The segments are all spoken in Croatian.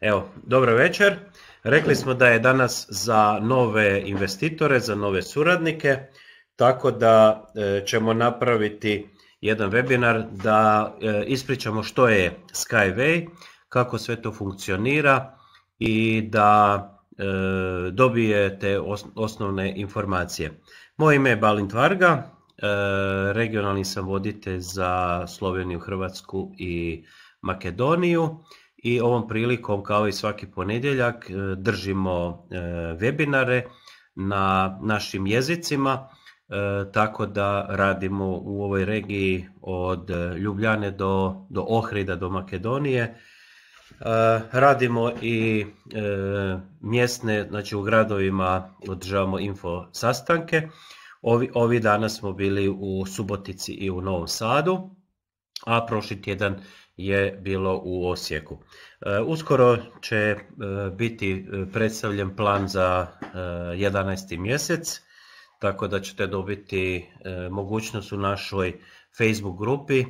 Evo, dobro večer. Rekli smo da je danas za nove investitore, za nove suradnike, tako da e, ćemo napraviti jedan webinar da e, ispričamo što je Skyway, kako sve to funkcionira i da e, dobijete osnovne informacije. Moje ime je Balint Varga, regionalni sam voditelj za Sloveniju, Hrvatsku i Makedoniju i ovom prilikom kao i svaki ponedjeljak e, držimo e, webinare na našim jezicima e, tako da radimo u ovoj regiji od Ljubljane do, do Ohrida do Makedonije. Radimo i mjesne, znači u gradovima održavamo info sastanke. Ovi, ovi danas smo bili u Subotici i u Novom Sadu, a prošli tjedan je bilo u Osijeku. E, uskoro će e, biti e, predstavljen plan za 11. mjesec, tako da ćete dobiti mogućnost u našoj Facebook grupi,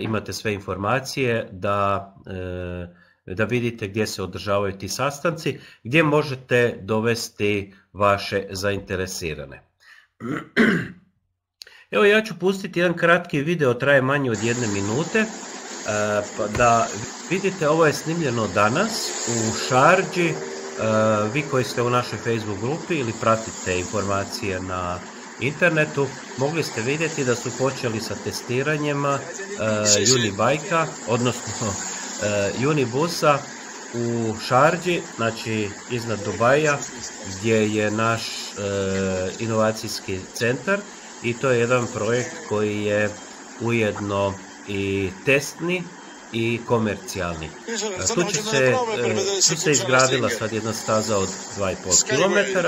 imate sve informacije da da vidite gdje se održavaju ti sastanci, gdje možete dovesti vaše zainteresirane. Evo ja ću pustiti jedan kratki video, traje manje od jedne minute. E, pa da vidite, ovo je snimljeno danas u Šarđi. E, vi koji ste u našoj Facebook grupi ili pratite informacije na internetu, mogli ste vidjeti da su počeli sa testiranjima e, Unibajka, odnosno Unibusa u Šarđi, znači iznad Dubaja, gdje je naš inovacijski centar i to je jedan projekt koji je ujedno i testni i komercijalni. Tu, e, će se, e, izgradila sad jedna staza od 2,5 km,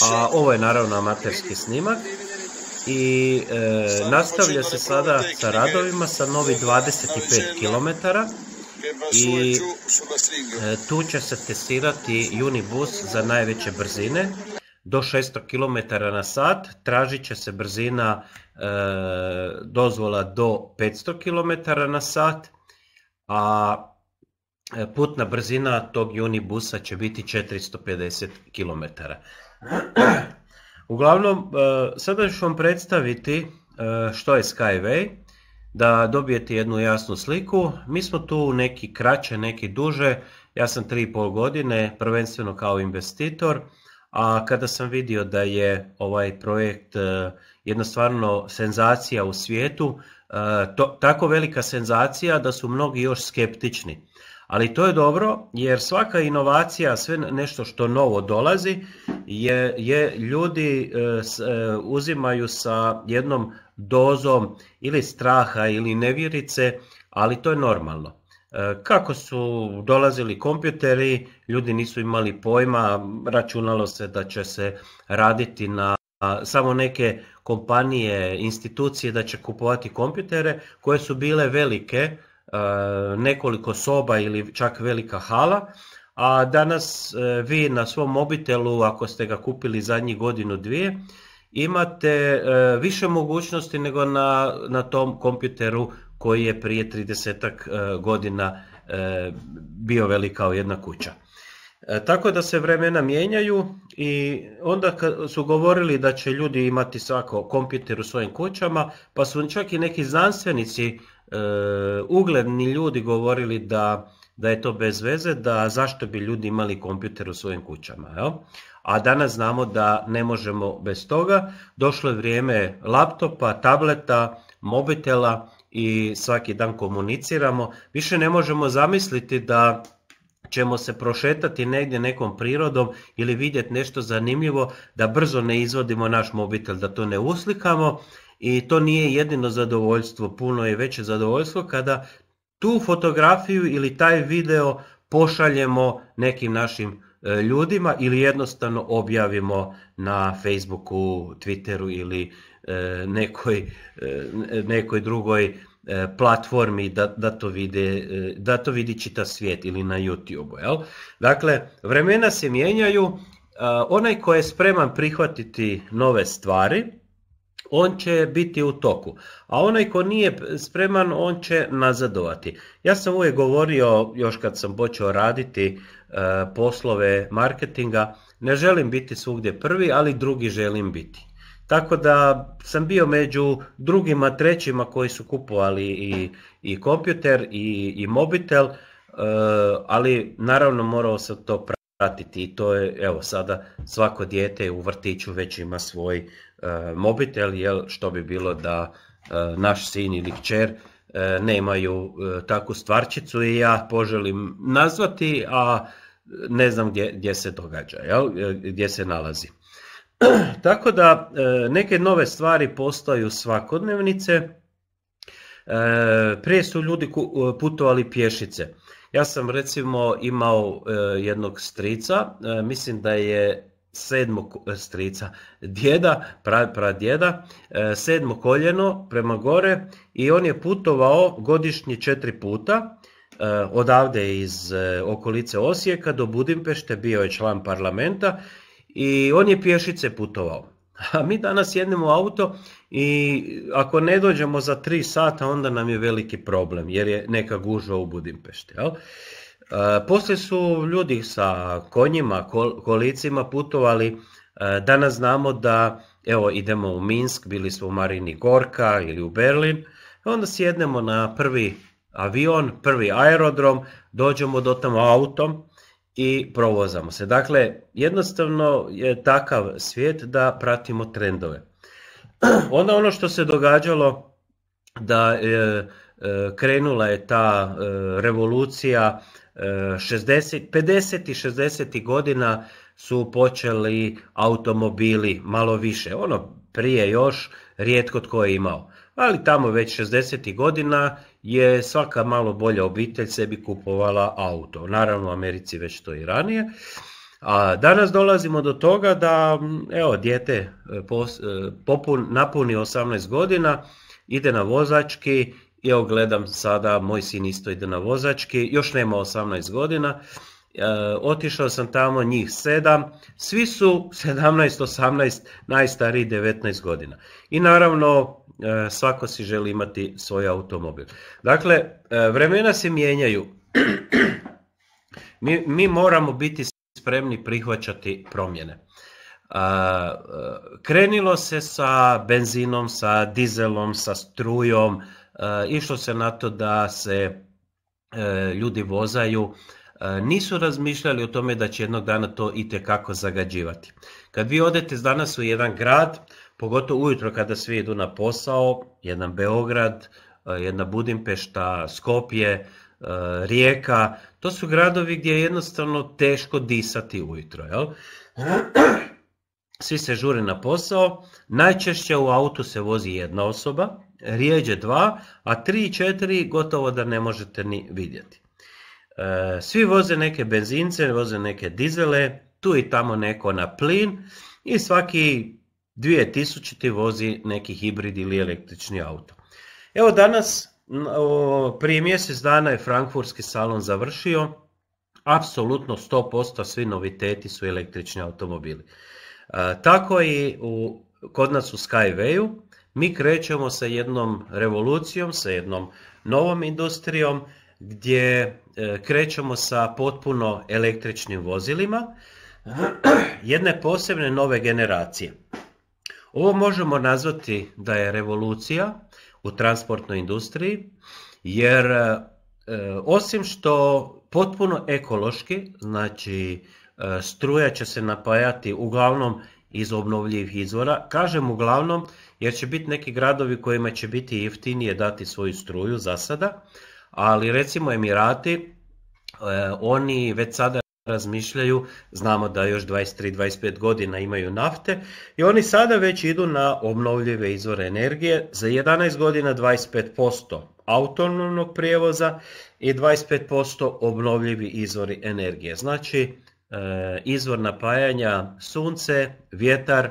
a ovo je naravno amaterski snimak i e, nastavlja se sada sa radovima sa novi 25 km i tu će se testirati Unibus za najveće brzine do 600 km na sat, tražit će se brzina e, dozvola do 500 km na sat, a e, putna brzina tog unibusa će biti 450 km. Uglavnom, e, sada ću vam predstaviti što je Skyway, da dobijete jednu jasnu sliku. Mi smo tu neki kraće, neki duže, ja sam 3,5 godine, prvenstveno kao investitor, a kada sam vidio da je ovaj projekt e, jedna stvarno senzacija u svijetu, e, to, tako velika senzacija da su mnogi još skeptični. Ali to je dobro jer svaka inovacija, sve nešto što novo dolazi, je, je ljudi e, uzimaju sa jednom dozom ili straha ili nevjerice, ali to je normalno. E, kako su dolazili kompjuteri, ljudi nisu imali pojma, računalo se da će se raditi na samo neke kompanije, institucije da će kupovati kompjutere koje su bile velike, e, nekoliko soba ili čak velika hala, a danas e, vi na svom mobitelu, ako ste ga kupili zadnji godinu dvije, imate više mogućnosti nego na, na tom kompjuteru koji je prije 30 e, godina e, bio velik kao jedna kuća. E, tako da se vremena mijenjaju i onda su govorili da će ljudi imati svako kompjuter u svojim kućama, pa su čak i neki znanstvenici, ugledni ljudi govorili da, da je to bez veze, da zašto bi ljudi imali kompjuter u svojim kućama. Jel? A danas znamo da ne možemo bez toga. Došlo je vrijeme laptopa, tableta, mobitela, i svaki dan komuniciramo, više ne možemo zamisliti da ćemo se prošetati negdje nekom prirodom ili vidjeti nešto zanimljivo da brzo ne izvodimo naš mobitel, da to ne uslikamo i to nije jedino zadovoljstvo, puno je veće zadovoljstvo kada tu fotografiju ili taj video pošaljemo nekim našim e, ljudima ili jednostavno objavimo na Facebooku, Twitteru ili E, nekoj, e, nekoj drugoj e, platformi da, da, to vide, da to vidi čita svijet ili na YouTube. Jel? Dakle, vremena se mijenjaju, onaj ko je spreman prihvatiti nove stvari, on će biti u toku, a onaj ko nije spreman, on će nazadovati. Ja sam uvijek govorio, još kad sam počeo raditi poslove marketinga, ne želim biti svugdje prvi, ali drugi želim biti. Tako da sam bio među drugima, trećima koji su kupovali i, i kompjuter i, i mobitel, e, ali naravno morao sam to pratiti i to je, evo sada svako dijete u vrtiću već ima svoj e, mobitel, jel što bi bilo da e, naš sin ili kćer e, nemaju takvu stvarčicu i ja poželim nazvati, a ne znam gdje, gdje se događa, jel? gdje se nalazi. Tako da e, neke nove stvari postaju svakodnevnice. E, prije su ljudi e, putovali pješice. Ja sam recimo imao jednog strica, mislim da je sedmo strica, djeda, pra, pradjeda, sedmo koljeno prema gore i on je putovao godišnji četiri puta, odavde iz okolice Osijeka do Budimpešte, bio je član parlamenta i on je pješice putovao. A mi danas u auto i ako ne dođemo za tri sata onda nam je veliki problem jer je neka gužva u Budimpešti. Jel? E, poslije su ljudi sa konjima, kol, kolicima putovali. E, danas znamo da evo idemo u Minsk, bili smo u Marini Gorka ili u Berlin. Onda sjednemo na prvi avion, prvi aerodrom, dođemo do tamo autom i provozamo se. Dakle, jednostavno je takav svijet da pratimo trendove. Onda ono što se događalo da je, e, krenula je ta e, revolucija 60, e, 50 i 60 godina su počeli automobili malo više. Ono prije još rijetko tko je imao ali tamo već 60. godina je svaka malo bolja obitelj sebi kupovala auto. Naravno u Americi već to i ranije. A danas dolazimo do toga da evo dijete e, e, napuni 18 godina, ide na vozački, evo gledam sada, moj sin isto ide na vozački, još nema 18 godina, e, otišao sam tamo njih 7, svi su 17, 18, najstariji 19 godina. I naravno E, svako si želi imati svoj automobil. Dakle, e, vremena se mijenjaju. Mi, mi moramo biti spremni prihvaćati promjene. E, krenilo se sa benzinom, sa dizelom, sa strujom, išlo se na to da se ljudi vozaju, nisu razmišljali o tome da će jednog dana to itekako zagađivati. Kad vi odete danas u jedan grad, pogotovo ujutro kada svi idu na posao, jedan Beograd, e, jedna Budimpešta, Skopje, e, Rijeka, to su gradovi gdje je jednostavno teško disati ujutro. Svi se žure na posao, najčešće u autu se vozi jedna osoba, rijeđe dva, a tri četiri gotovo da ne možete ni vidjeti. E, svi voze neke benzince, voze neke dizele, tu i tamo neko na plin i svaki 2000. vozi neki hibrid ili električni auto. Evo danas, prije mjesec dana je Frankfurtski salon završio, apsolutno 100% svi noviteti su električni automobili. E, tako i u, kod nas u Skywayu, mi krećemo sa jednom revolucijom, sa jednom novom industrijom, gdje e, krećemo sa potpuno električnim vozilima jedne posebne nove generacije. Ovo možemo nazvati da je revolucija u transportnoj industriji, jer e, osim što potpuno ekološki, znači e, struja će se napajati uglavnom iz obnovljivih izvora, kažem uglavnom jer će biti neki gradovi kojima će biti jeftinije dati svoju struju za sada, ali recimo Emirati, e, oni već sada razmišljaju, znamo da još 23-25 godina imaju nafte i oni sada već idu na obnovljive izvore energije za 11 godina 25% autonomnog prijevoza i 25% obnovljivi izvori energije. Znači e, izvor napajanja sunce, vjetar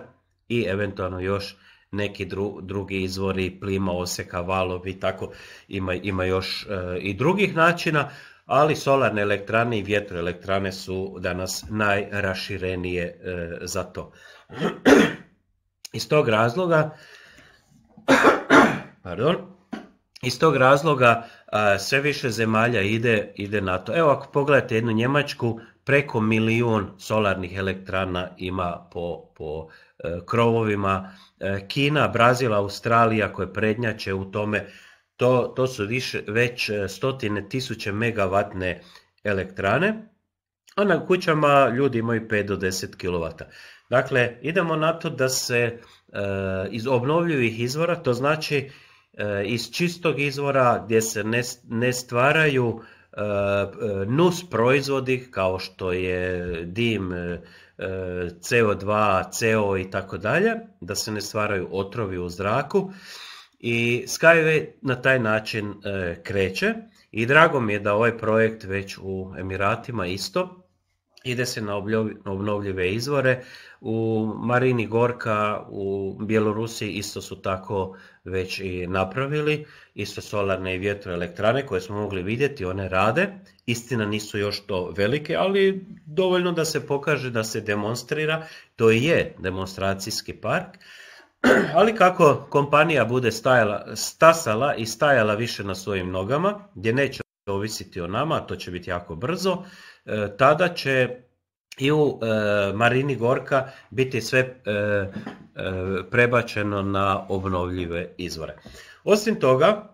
i eventualno još neki drugi izvori plima, oseka, valovi, tako ima, ima još e, i drugih načina ali solarne elektrane i vjetroelektrane su danas najraširenije e, za to. Iz tog razloga pardon, iz tog razloga sve više zemalja ide, ide na to. Evo ako pogledate jednu Njemačku, preko milijun solarnih elektrana ima po, po e, krovovima. E, Kina, Brazil, Australija koje prednjače u tome to, to su više, već e, stotine tisuće megavatne elektrane, a na kućama ljudi imaju 5 do 10 kW. Dakle, idemo na to da se e, iz obnovljivih izvora, to znači e, iz čistog izvora gdje se ne, ne stvaraju nus proizvodi kao što je dim, CO2, CO i tako dalje, da se ne stvaraju otrovi u zraku, i Skyway na taj način e, kreće i drago mi je da ovaj projekt već u Emiratima isto ide se na obnovljive izvore. U Marini Gorka u Bjelorusiji isto su tako već i napravili, isto solarne i vjetroelektrane koje smo mogli vidjeti, one rade. Istina nisu još to velike, ali dovoljno da se pokaže, da se demonstrira. To je demonstracijski park Ali kako kompanija bude stajala, stasala i stajala više na svojim nogama, gdje neće ovisiti o nama, to će biti jako brzo, e, tada će i u e, Marini Gorka biti sve e, prebačeno na obnovljive izvore. Osim toga,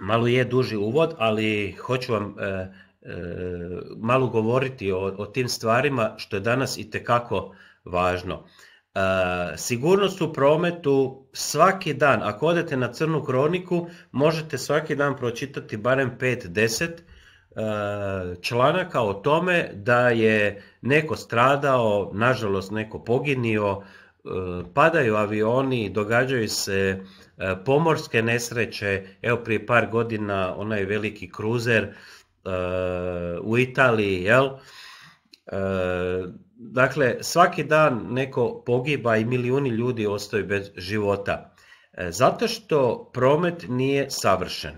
malo je duži uvod, ali hoću vam malo govoriti o, o tim stvarima što je danas i tekako važno. Eh, sigurnost u prometu svaki dan, ako odete na crnu kroniku, možete svaki dan pročitati barem 5-10 uh, eh, članaka o tome da je neko stradao, nažalost neko poginio, eh, padaju avioni, događaju se pomorske nesreće, evo prije par godina onaj veliki kruzer u Italiji, jel? Dakle, svaki dan neko pogiba i milijuni ljudi ostaju bez života. E, zato što promet nije savršen.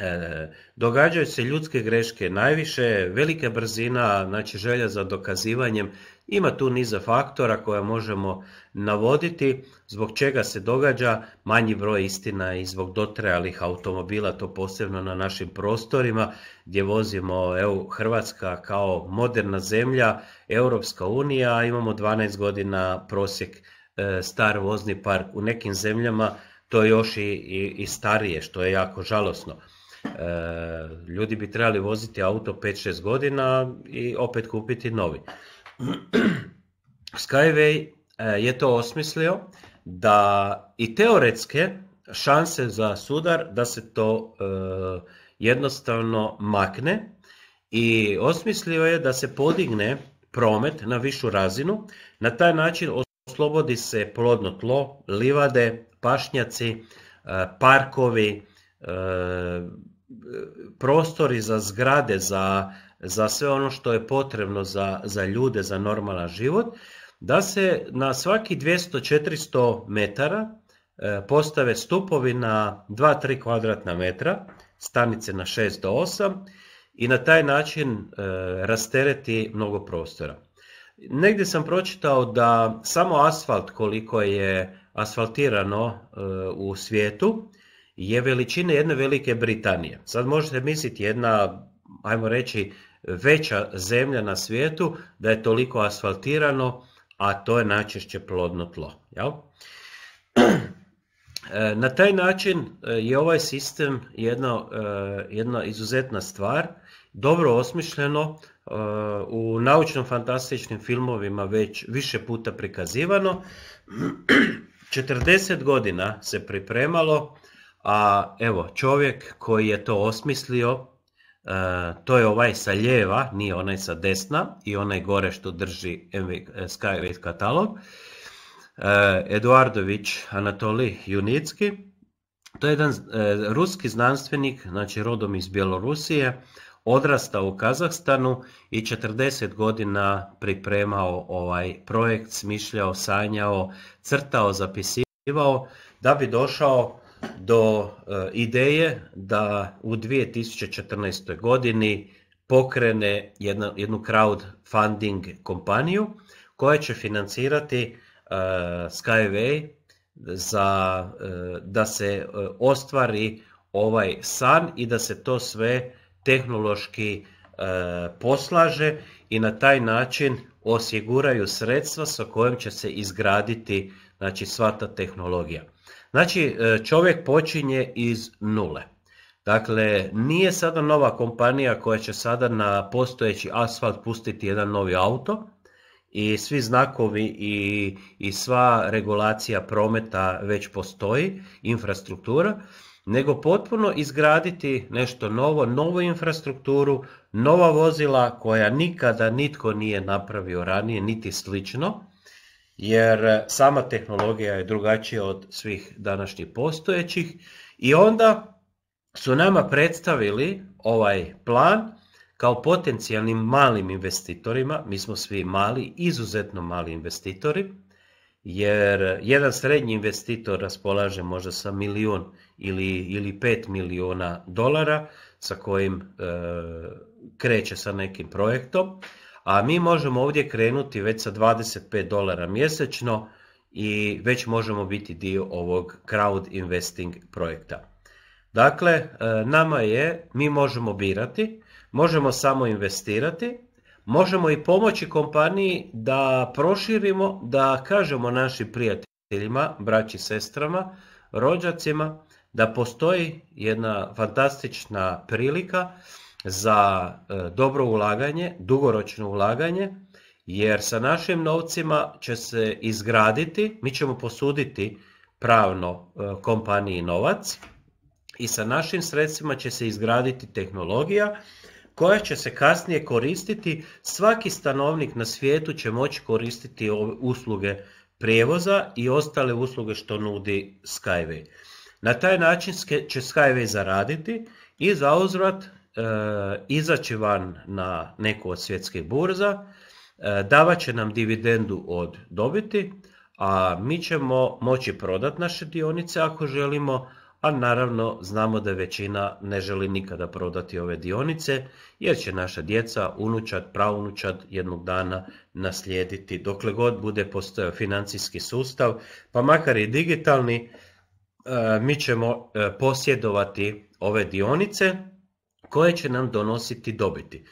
E, događaju se ljudske greške najviše, velika brzina, znači želja za dokazivanjem, ima tu niza faktora koja možemo navoditi, zbog čega se događa manji broj istina i zbog dotrajalih automobila, to posebno na našim prostorima gdje vozimo evo, Hrvatska kao moderna zemlja, Europska unija, imamo 12 godina prosjek e, star vozni park. U nekim zemljama to je još i, i, starije, što je jako žalosno. E, ljudi bi trebali voziti auto 5-6 godina i opet kupiti novi. Skyway e, je to osmislio da i teoretske šanse za sudar da se to e, jednostavno makne i osmislio je da se podigne promet na višu razinu. Na taj način oslobodi se plodno tlo, livade, pašnjaci, e, parkovi, e, prostori za zgrade, za, za sve ono što je potrebno za, za ljude, za normalan život da se na svaki 200-400 metara e, postave stupovi na 2-3 kvadratna metra, stanice na 6 do 8 i na taj način e, rastereti mnogo prostora. Negdje sam pročitao da samo asfalt koliko je asfaltirano e, u svijetu je veličine jedne Velike Britanije. Sad možete misliti jedna, ajmo reći, veća zemlja na svijetu da je toliko asfaltirano a to je najčešće plodno tlo. Jel? E, na taj način e, je ovaj sistem jedna, e, jedna izuzetna stvar, dobro osmišljeno, u naučno-fantastičnim filmovima već više puta prikazivano. 40 godina se pripremalo, a evo čovjek koji je to osmislio E, to je ovaj sa lijeva, nije onaj sa desna i onaj gore što drži e, Skyway katalog. E, Eduardović Anatoli Junicki, to je jedan ruski znanstvenik, znači rodom iz Bjelorusije, odrastao u Kazahstanu i 40 godina pripremao ovaj projekt, smišljao, sanjao, crtao, zapisivao da bi došao do e, ideje da u 2014. godini pokrene jednu, crowdfunding kompaniju koja će financirati e, Skyway za, e, da se ostvari ovaj san i da se to sve tehnološki poslaže i na taj način osiguraju sredstva sa kojim će se izgraditi znači, sva ta tehnologija. Znači, e, čovjek počinje iz nule. Dakle, nije sada nova kompanija koja će sada na postojeći asfalt pustiti jedan novi auto i svi znakovi i, i sva regulacija prometa već postoji, infrastruktura, nego potpuno izgraditi nešto novo, novu infrastrukturu, nova vozila koja nikada nitko nije napravio ranije, niti slično, jer e, sama tehnologija je drugačija od svih današnjih postojećih i onda su nama predstavili ovaj plan kao potencijalnim malim investitorima, mi smo svi mali, izuzetno mali investitori, jer jedan srednji investitor raspolaže možda sa milijun ili, ili pet milijuna dolara sa kojim e, kreće sa nekim projektom a mi možemo ovdje krenuti već sa 25 dolara mjesečno i već možemo biti dio ovog crowd investing projekta. Dakle, e, nama je, mi možemo birati, možemo samo investirati, možemo i pomoći kompaniji da proširimo, da kažemo našim prijateljima, braći, sestrama, rođacima, da postoji jedna fantastična prilika za e, dobro ulaganje, dugoročno ulaganje, jer sa našim novcima će se izgraditi, mi ćemo posuditi pravno e, kompaniji novac i sa našim sredstvima će se izgraditi tehnologija koja će se kasnije koristiti, svaki stanovnik na svijetu će moći koristiti usluge prijevoza i ostale usluge što nudi Skyway. Na taj način će Skyway zaraditi i za E, izaći van na neku od svjetskih burza, e, davat će nam dividendu od dobiti, a mi ćemo moći prodati naše dionice ako želimo, a naravno znamo da većina ne želi nikada prodati ove dionice, jer će naša djeca, unučad, praunučat jednog dana naslijediti. Dokle god bude postojao financijski sustav, pa makar i digitalni, e, mi ćemo posjedovati ove dionice, koje će nam donositi dobiti.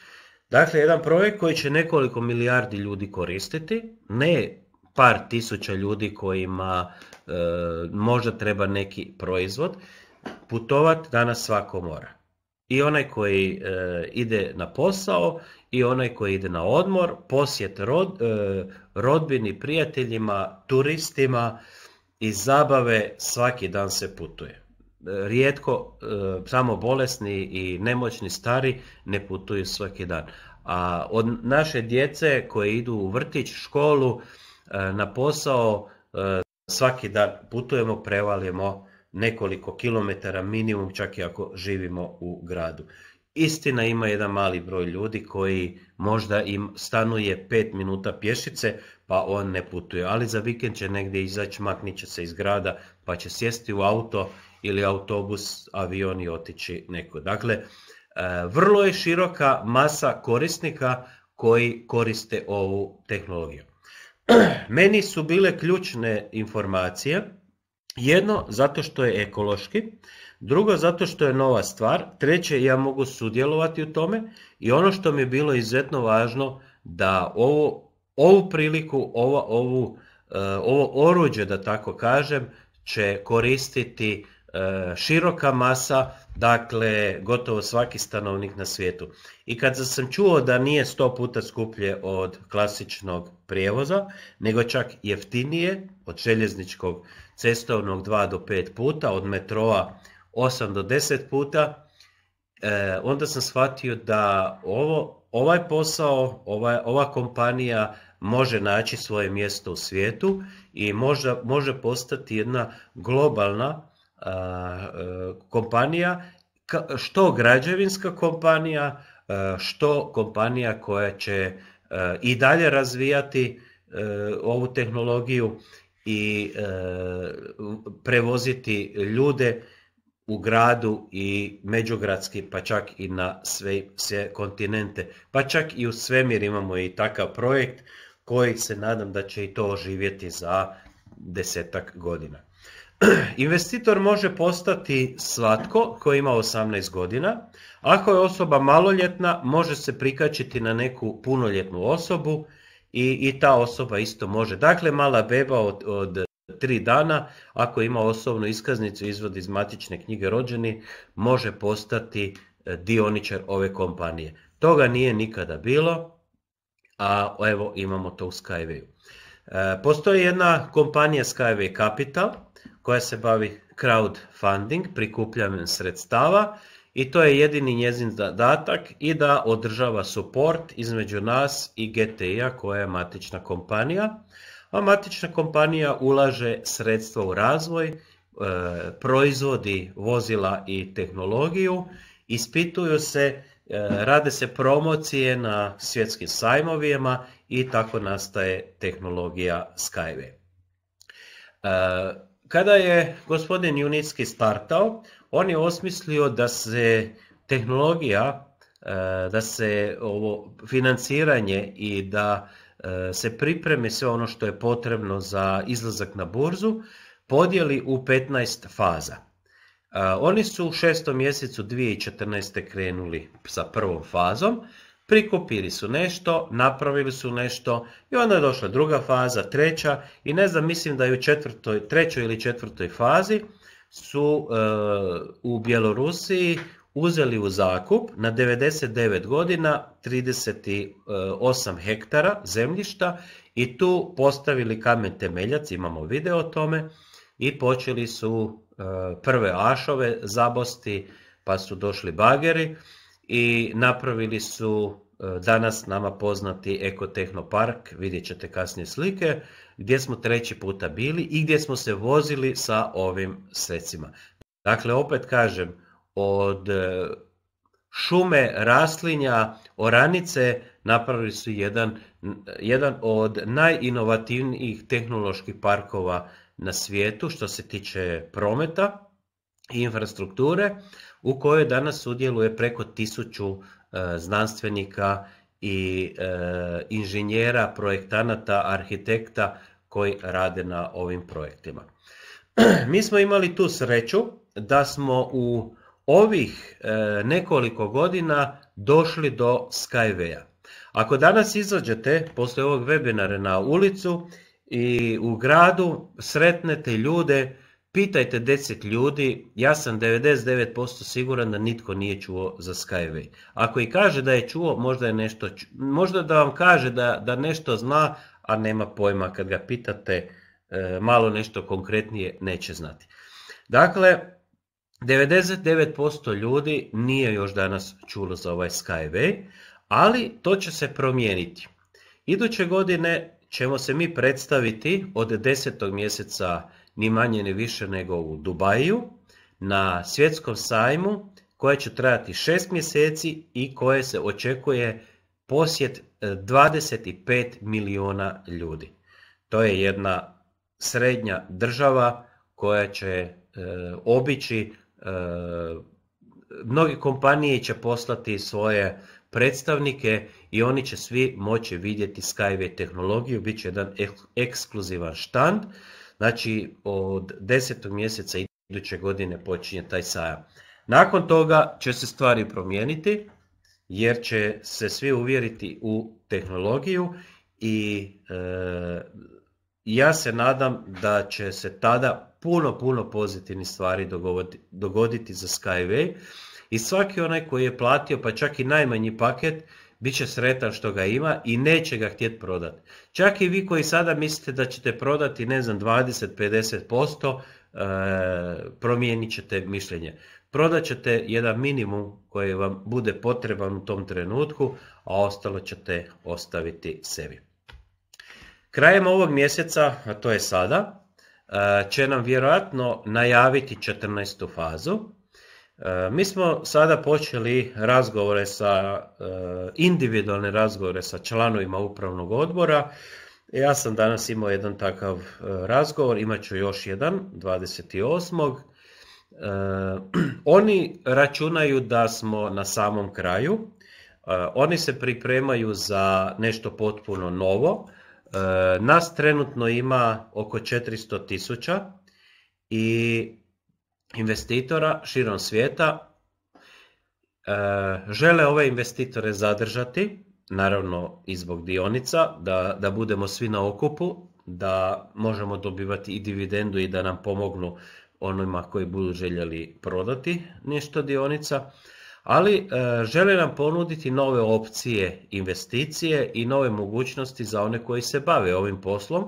Dakle, jedan projekt koji će nekoliko milijardi ljudi koristiti, ne par tisuća ljudi kojima e, možda treba neki proizvod, putovat danas svako mora. I onaj koji e, ide na posao i onaj koji ide na odmor, posjet rod, e, rodbini, prijateljima, turistima i zabave svaki dan se putuje rijetko e, samo bolesni i nemoćni stari ne putuju svaki dan. A od naše djece koje idu u vrtić, školu, e, na posao, e, svaki dan putujemo, prevalimo nekoliko kilometara minimum, čak i ako živimo u gradu. Istina ima jedan mali broj ljudi koji možda im stanuje 5 minuta pješice pa on ne putuje, ali za vikend će negdje izaći, maknit se iz grada pa će sjesti u auto ili autobus, avion i otići neko. Dakle, e, vrlo je široka masa korisnika koji koriste ovu tehnologiju. Meni su bile ključne informacije, jedno zato što je ekološki, drugo zato što je nova stvar, treće ja mogu sudjelovati u tome i ono što mi je bilo izuzetno važno da ovu priliku, ovo, e, ovo oruđe da tako kažem, će koristiti E, široka masa, dakle gotovo svaki stanovnik na svijetu. I kad sam čuo da nije sto puta skuplje od klasičnog prijevoza, nego čak jeftinije od željezničkog cestovnog 2 do 5 puta, od metroa 8 do 10 puta, e, onda sam shvatio da ovo, ovaj posao, ova, ova kompanija može naći svoje mjesto u svijetu i može postati jedna globalna E, kompanija, što građevinska kompanija, e, što kompanija koja će e, i dalje razvijati ovu tehnologiju i prevoziti ljude u gradu i međugradski, pa čak i na sve, sve kontinente. Pa čak i u svemir imamo i takav projekt koji se nadam da će i to oživjeti za desetak godina. Investitor može postati svatko koji ima 18 godina. Ako je osoba maloljetna, može se prikačiti na neku punoljetnu osobu i, i ta osoba isto može. Dakle, mala beba od, od tri dana, ako ima osobnu iskaznicu izvod iz matične knjige rođeni, može postati e, dioničar ove kompanije. Toga nije nikada bilo, a evo imamo to u Skyway. E, postoji jedna kompanija Skyway Capital koja se bavi crowdfunding, prikupljanjem sredstava i to je jedini njezin zadatak i da održava suport između nas i GTI-a koja je matična kompanija. A matična kompanija ulaže sredstva u razvoj, e, proizvodi vozila i tehnologiju, ispituju se E, rade se promocije na svjetskim sajmovima i tako nastaje tehnologija Skyway. E, kada je gospodin Junitski startao, on je osmislio da se tehnologija, e, da se ovo financiranje i da se pripremi sve ono što je potrebno za izlazak na burzu, podijeli u 15 faza. Oni su u šestom mjesecu 2014. krenuli sa prvom fazom, prikupili su nešto, napravili su nešto i onda je došla druga faza, treća i ne znam, mislim da je u četvrtoj, trećoj ili četvrtoj fazi su e, u Bjelorusiji uzeli u zakup na 99 godina 38 hektara zemljišta i tu postavili kamen temeljac, imamo video o tome, i počeli su E, prve ašove zabosti, pa su došli bageri i napravili su e, danas nama poznati Ekotehnopark, vidjet ćete kasnije slike, gdje smo treći puta bili i gdje smo se vozili sa ovim svecima. Dakle, opet kažem, od e, šume raslinja oranice napravili su jedan, jedan od najinovativnijih tehnoloških parkova na svijetu što se tiče prometa i infrastrukture u kojoj danas sudjeluje preko tisuću e, znanstvenika i e, inženjera, projektanata, arhitekta koji rade na ovim projektima. Mi smo imali tu sreću da smo u ovih e, nekoliko godina došli do Skyway-a. Ako danas izađete posle ovog webinara na ulicu i u gradu sretnete ljude, pitajte 10 ljudi, ja sam 99% siguran da nitko nije čuo za Skyway. Ako i kaže da je čuo, možda je nešto možda da vam kaže da, da nešto zna, a nema pojma kad ga pitate e, malo nešto konkretnije neće znati. Dakle, 99% ljudi nije još danas čulo za ovaj Skyway, ali to će se promijeniti. Iduće godine ćemo se mi predstaviti od 10. mjeseca ni manje ni više nego u Dubaju na svjetskom sajmu koje će trajati 6 mjeseci i koje se očekuje posjet 25 e, milijuna ljudi. To je jedna srednja država koja će e, obići, e, mnogi kompanije će poslati svoje predstavnike i oni će svi moći vidjeti Skyway tehnologiju, bit će jedan ekskluzivan štand, znači od 10. mjeseca iduće godine počinje taj sajam. Nakon toga će se stvari promijeniti jer će se svi uvjeriti u tehnologiju i e, ja se nadam da će se tada puno, puno pozitivnih stvari dogoditi, dogoditi za Skyway i svaki onaj koji je platio pa čak i najmanji paket bit će sretan što ga ima i neće ga htjeti prodati. Čak i vi koji sada mislite da ćete prodati, ne znam, 20-50%, e, promijenit ćete mišljenje. Prodat ćete jedan minimum koji vam bude potreban u tom trenutku, a ostalo ćete ostaviti sebi. Krajem ovog mjeseca, a to je sada, e, će nam vjerojatno najaviti 14. fazu E, mi smo sada počeli razgovore sa, e, individualne razgovore sa članovima upravnog odbora. Ja sam danas imao jedan takav e, razgovor, imat ću još jedan, 28. Oni računaju da smo na samom kraju, oni se pripremaju za nešto potpuno novo. Nas trenutno ima oko 400 tisuća i investitora širom svijeta e, žele ove investitore zadržati, naravno i zbog dionica, da, da budemo svi na okupu, da možemo dobivati i dividendu i da nam pomognu onima koji budu željeli prodati nešto dionica, ali e, žele nam ponuditi nove opcije investicije i nove mogućnosti za one koji se bave ovim poslom,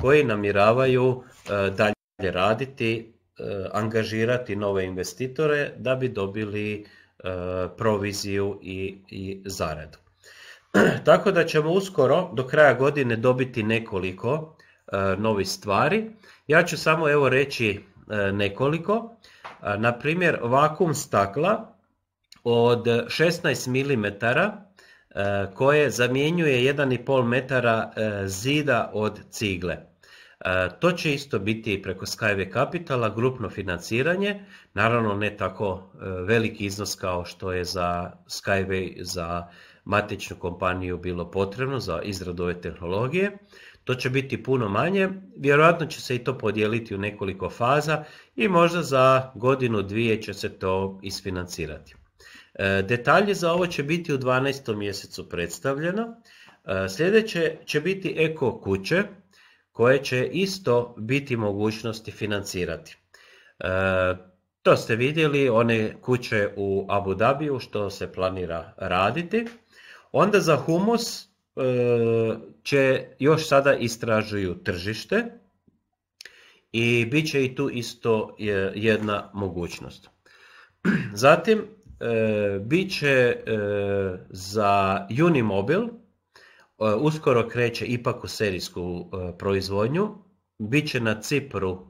koji namiravaju e, dalje raditi E, angažirati nove investitore da bi dobili e, proviziju i, i zaradu. Tako da ćemo uskoro do kraja godine dobiti nekoliko e, novih stvari. Ja ću samo evo reći nekoliko. Na primjer, vakum stakla od 16 mm koje zamjenjuje 1,5 metara zida od cigle. E, to će isto biti preko Skyway Capitala, grupno financiranje, naravno ne tako e, veliki iznos kao što je za Skyway, za matičnu kompaniju bilo potrebno za izradu ove tehnologije. To će biti puno manje, vjerojatno će se i to podijeliti u nekoliko faza i možda za godinu, dvije će se to isfinancirati. E, Detalje za ovo će biti u 12. mjesecu predstavljeno. Sljedeće će biti eko kuće, koje će isto biti mogućnosti financirati. E, to ste vidjeli, one kuće u Abu Dhabiju što se planira raditi. Onda za humus e, će još sada istražuju tržište i bit će i tu isto jedna mogućnost. Zatim, e, bit će e, za Unimobil, E, uskoro kreće ipak u serijsku e, proizvodnju. Biće na Cipru e,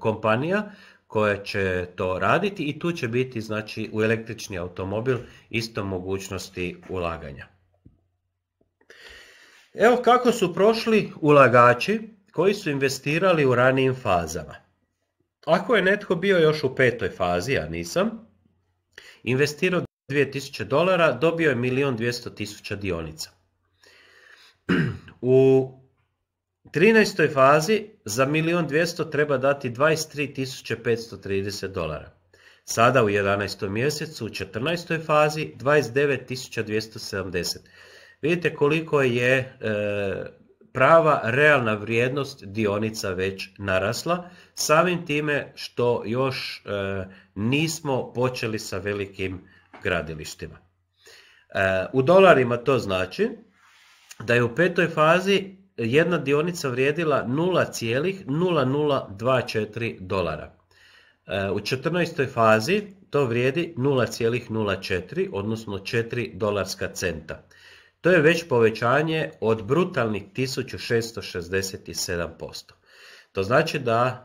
kompanija koja će to raditi i tu će biti znači u električni automobil isto mogućnosti ulaganja. Evo kako su prošli ulagači koji su investirali u ranijim fazama. Ako je netko bio još u petoj fazi, a nisam, investirao 2000 dolara, dobio je 1.200.000 dionica. U 13. fazi za milion treba dati 23.530 dolara. Sada u 11. mjesecu u 14. fazi 29.270. Vidite koliko je e, prava realna vrijednost dionica već narasla, samim time što još e, nismo počeli sa velikim gradilištima. E, u dolarima to znači da je u petoj fazi jedna dionica vrijedila 0,0024 dolara. E, u 14. fazi to vrijedi 0,04, odnosno 4 dolarska centa. To je već povećanje od brutalnih 1667%. To znači da e,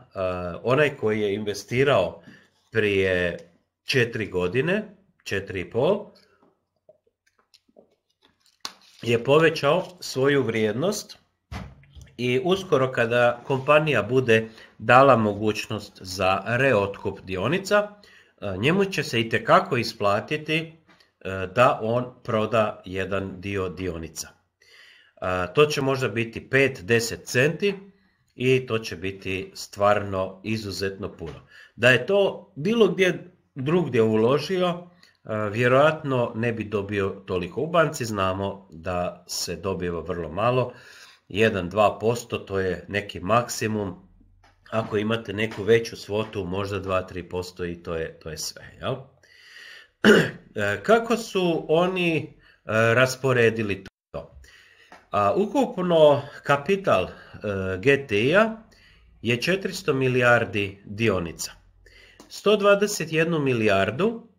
onaj koji je investirao prije 4 godine, 4,5, je povećao svoju vrijednost i uskoro kada kompanija bude dala mogućnost za reotkup dionica, e, njemu će se i tekako isplatiti e, da on proda jedan dio dionica. E, to će možda biti 5-10 centi i to će biti stvarno izuzetno puno. Da je to bilo gdje drugdje uložio, E, vjerojatno ne bi dobio toliko. U banci znamo da se dobiva vrlo malo, 1-2% to je neki maksimum, ako imate neku veću svotu, možda 2-3% i to je, to je sve. Jel? E, kako su oni e, rasporedili to? A, ukupno kapital GTI-a je 400 milijardi dionica. 121 milijardu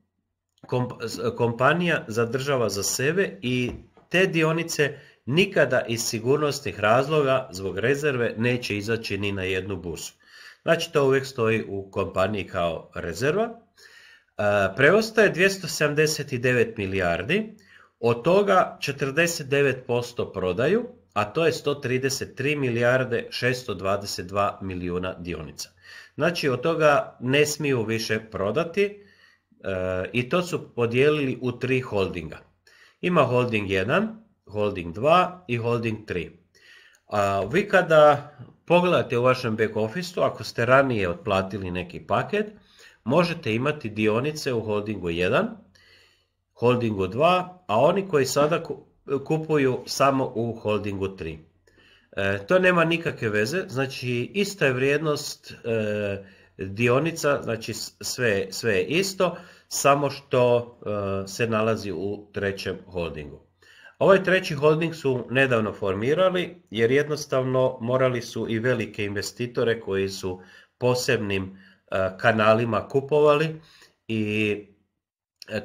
kompanija zadržava za sebe i te dionice nikada iz sigurnosnih razloga zbog rezerve neće izaći ni na jednu busu. Znači to uvijek stoji u kompaniji kao rezerva. E, preostaje 279 milijardi, od toga 49% prodaju, a to je 133 milijarde 622 milijuna dionica. Znači od toga ne smiju više prodati, E, i to su podijelili u tri holdinga. Ima holding 1, holding 2 i holding 3. A vi kada pogledate u vašem back officeu, ako ste ranije otplatili neki paket, možete imati dionice u holdingu 1, holdingu 2, a oni koji sada kupuju samo u holdingu 3. E, to nema nikakve veze, znači ista je vrijednost e, dionica, znači sve, sve je isto, samo što e, se nalazi u trećem holdingu. Ovaj treći holding su nedavno formirali jer jednostavno morali su i velike investitore koji su posebnim e, kanalima kupovali i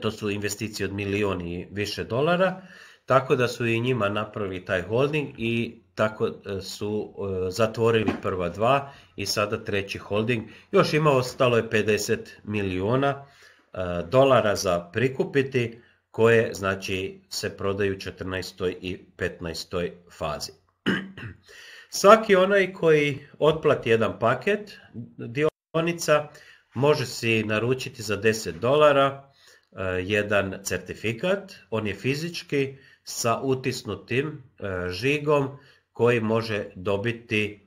to su investicije od milijun i više dolara, tako da su i njima napravili taj holding i tako e, su zatvorili prva dva i sada treći holding. Još ima ostalo je 50 milijuna e, dolara za prikupiti koje znači se prodaju u 14. i 15. fazi. Svaki onaj koji otplati jedan paket dionica može si naručiti za 10 dolara e, jedan certifikat, on je fizički sa utisnutim e, žigom koji može dobiti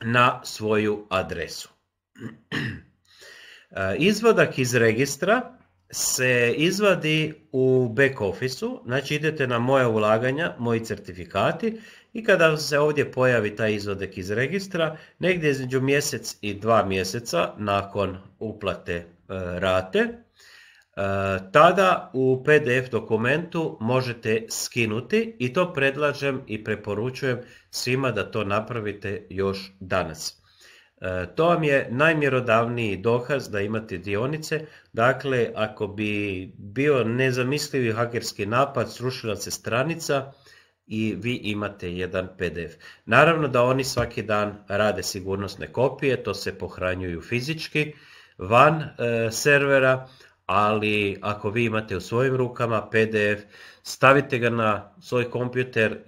na svoju adresu. E, izvadak iz registra se izvadi u back officeu, znači idete na moja ulaganja, moji certifikati i kada se ovdje pojavi taj izvadak iz registra, negdje između mjesec i dva mjeseca nakon uplate e, rate, E, tada u PDF dokumentu možete skinuti i to predlažem i preporučujem svima da to napravite još danas. E, to vam je najmjerodavniji dokaz da imate dionice. Dakle, ako bi bio nezamislivi hakerski napad, srušila se stranica i vi imate jedan PDF. Naravno da oni svaki dan rade sigurnosne kopije, to se pohranjuju fizički van e, servera, ali ako vi imate u svojim rukama PDF, stavite ga na svoj kompjuter, e,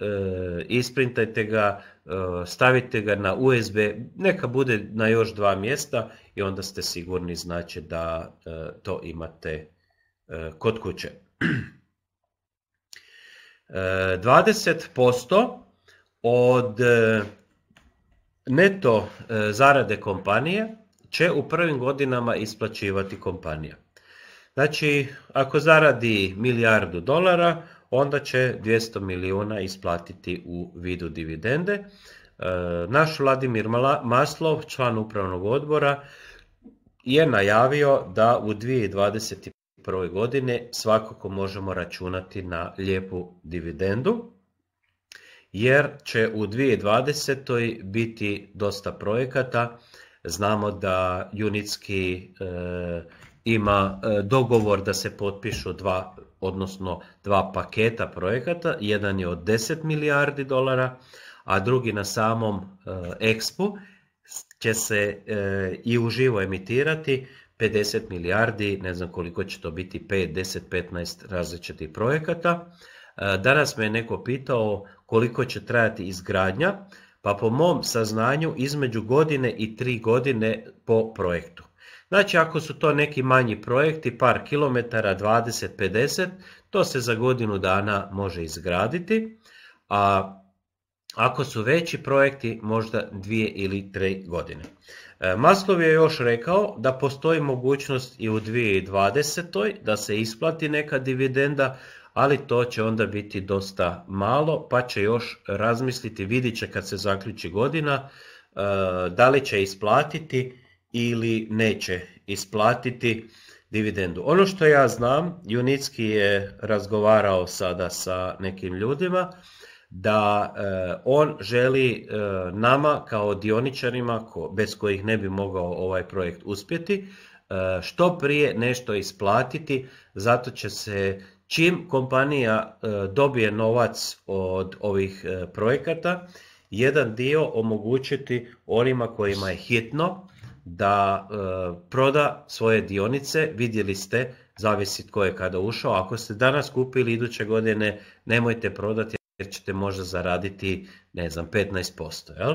isprintajte ga, e, stavite ga na USB, neka bude na još dva mjesta i onda ste sigurni znači da e, to imate kod kuće. 20% od neto zarade kompanije će u prvim godinama isplaćivati kompanija. Znači, ako zaradi milijardu dolara, onda će 200 milijuna isplatiti u vidu dividende. E, naš Vladimir Maslov, član upravnog odbora, je najavio da u 2021. godine svakako možemo računati na lijepu dividendu, jer će u 2020. biti dosta projekata. Znamo da junitski e, ima e, dogovor da se potpišu dva, odnosno dva paketa projekata, jedan je od 10 milijardi dolara, a drugi na samom e, Expo će se e, i uživo emitirati 50 milijardi, ne znam koliko će to biti, 5, 10, 15 različitih projekata. Danas me je neko pitao koliko će trajati izgradnja, pa po mom saznanju između godine i tri godine po projektu. Znači ako su to neki manji projekti, par kilometara, 20-50, to se za godinu dana može izgraditi, a ako su veći projekti, možda dvije ili tri godine. E, Maslov je još rekao da postoji mogućnost i u 2020. da se isplati neka dividenda, ali to će onda biti dosta malo, pa će još razmisliti, vidit će kad se zaključi godina, e, da li će isplatiti ili neće isplatiti dividendu. Ono što ja znam, Junicki je razgovarao sada sa nekim ljudima da e, on želi e, nama kao dioničarima bez kojih ne bi mogao ovaj projekt uspjeti e, što prije nešto isplatiti zato će se čim kompanija dobije novac od ovih projekata jedan dio omogućiti onima kojima je hitno da e, proda svoje dionice, vidjeli ste, zavisi tko je kada ušao, ako ste danas kupili iduće godine, nemojte prodati jer ćete možda zaraditi, ne znam, 15%. Jel?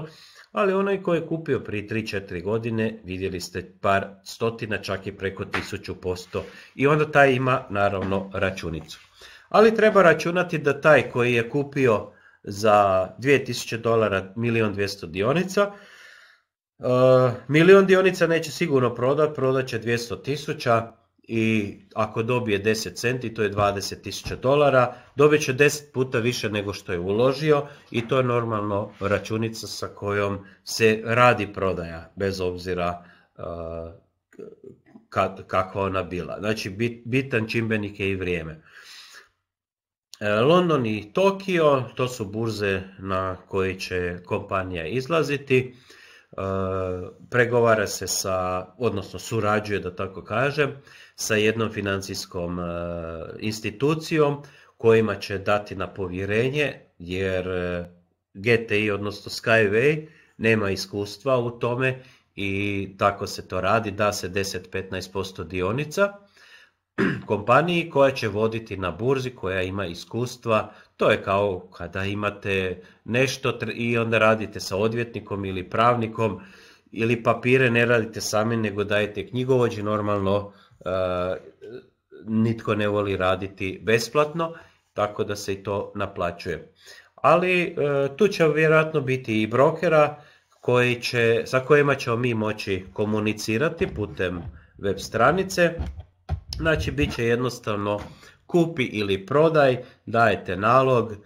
Ali onaj koji je kupio prije 3-4 godine, vidjeli ste par stotina, čak i preko 1000%. I onda taj ima naravno računicu. Ali treba računati da taj koji je kupio za 2000 dolara milion dionica, E, milion dionica neće sigurno prodat, prodat će 200 tisuća i ako dobije 10 centi, to je 20 tisuća dolara, dobit će 10 puta više nego što je uložio i to je normalno računica sa kojom se radi prodaja, bez obzira e, kakva ona bila. Znači, bitan čimbenik je i vrijeme. E, London i Tokio, to su burze na koje će kompanija izlaziti pregovara se sa, odnosno surađuje da tako kažem, sa jednom financijskom e, institucijom kojima će dati na povjerenje jer e, GTI odnosno Skyway nema iskustva u tome i tako se to radi, da se 10-15% dionica kompaniji koja će voditi na burzi koja ima iskustva to je kao kada imate nešto i onda radite sa odvjetnikom ili pravnikom ili papire ne radite sami nego dajete knjigovođi normalno e, nitko ne voli raditi besplatno tako da se i to naplaćuje. Ali e, tu će vjerojatno biti i brokera koji će, sa kojima ćemo mi moći komunicirati putem web stranice. Znači, bit će jednostavno kupi ili prodaj, dajete nalog, e,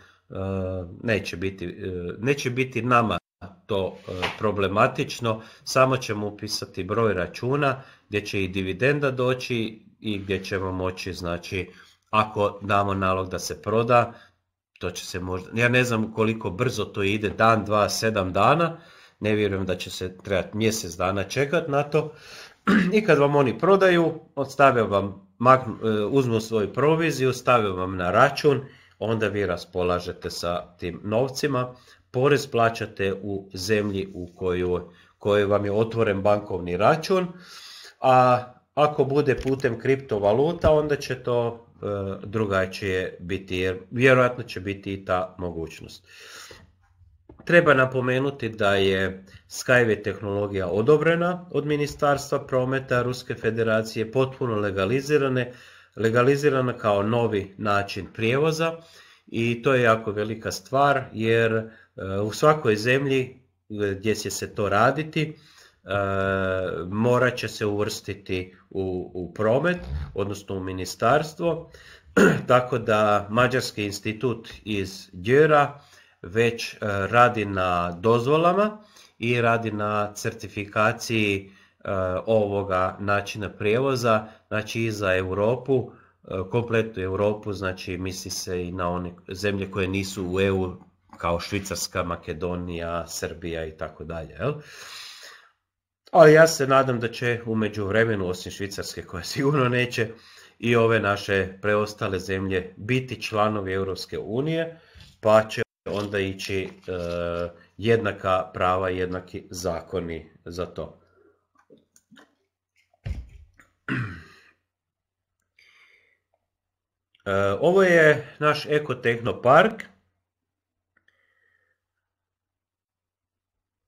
neće biti, e, neće biti nama to e, problematično, samo ćemo upisati broj računa gdje će i dividenda doći i gdje ćemo moći, znači, ako damo nalog da se proda, to će se možda, ja ne znam koliko brzo to ide, dan, dva, sedam dana, ne vjerujem da će se trebati mjesec dana čekati na to, i kad vam oni prodaju, odstave vam, e, uzmu svoju proviziju, stave vam na račun, onda vi raspolažete sa tim novcima, porez plaćate u zemlji u kojoj, kojoj vam je otvoren bankovni račun, a ako bude putem kriptovaluta, onda će to e, drugačije biti, jer vjerojatno će biti i ta mogućnost. Treba napomenuti da je Skyway tehnologija odobrena od Ministarstva prometa Ruske federacije, potpuno legalizirane, legalizirana kao novi način prijevoza i to je jako velika stvar jer e, u svakoj zemlji gdje će se to raditi e, morat će se uvrstiti u, u promet, odnosno u ministarstvo, tako da Mađarski institut iz Djera već e, radi na dozvolama i radi na certifikaciji e, ovoga načina prijevoza, znači i za Europu, e, kompletnu Europu, znači misli se i na one zemlje koje nisu u EU kao Švicarska, Makedonija, Srbija i tako dalje. Ali ja se nadam da će u međuvremenu, osim Švicarske koja sigurno neće, i ove naše preostale zemlje biti članovi Europske unije, pa će onda ići e, jednaka prava, jednaki zakoni za to. E, ovo je naš ekotehnopark.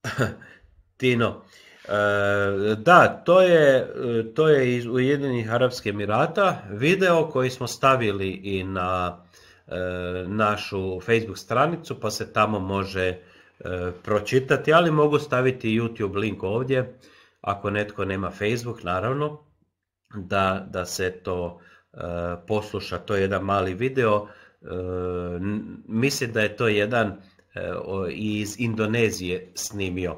Tino. E, da, to je, to je iz Ujedinjenih Arabske Emirata video koji smo stavili i na E, našu Facebook stranicu pa se tamo može e, pročitati, ali mogu staviti YouTube link ovdje ako netko nema Facebook naravno da, da se to e, posluša, to je jedan mali video, mislim da je to jedan iz Indonezije snimio.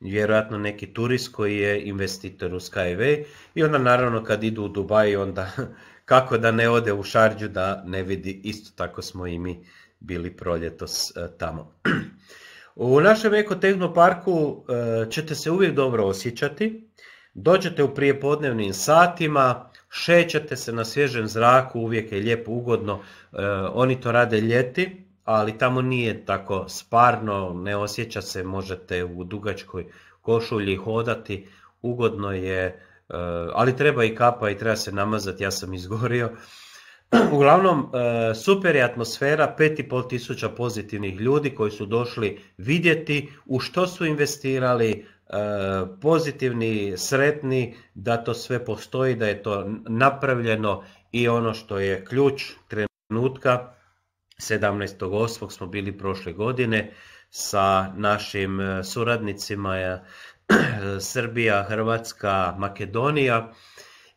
Vjerojatno neki turist koji je investitor u Skyway i onda naravno kad idu u Dubai onda kako da ne ode u Šarđu da ne vidi, isto tako smo i mi bili proljetos e, tamo. U našem parku e, ćete se uvijek dobro osjećati, dođete u prijepodnevnim satima, šećete se na svježem zraku, uvijek je lijepo ugodno, e, oni to rade ljeti, ali tamo nije tako sparno, ne osjeća se, možete u dugačkoj košulji hodati, ugodno je Eh, ali treba i kapa i treba se namazati, ja sam izgorio. Uglavnom, eh, super je atmosfera, 5,5 tisuća pozitivnih ljudi koji su došli vidjeti u što su investirali, eh, pozitivni, sretni da to sve postoji, da je to napravljeno i ono što je ključ trenutka, 17.8. smo bili prošle godine sa našim suradnicima Srbija, Hrvatska, Makedonija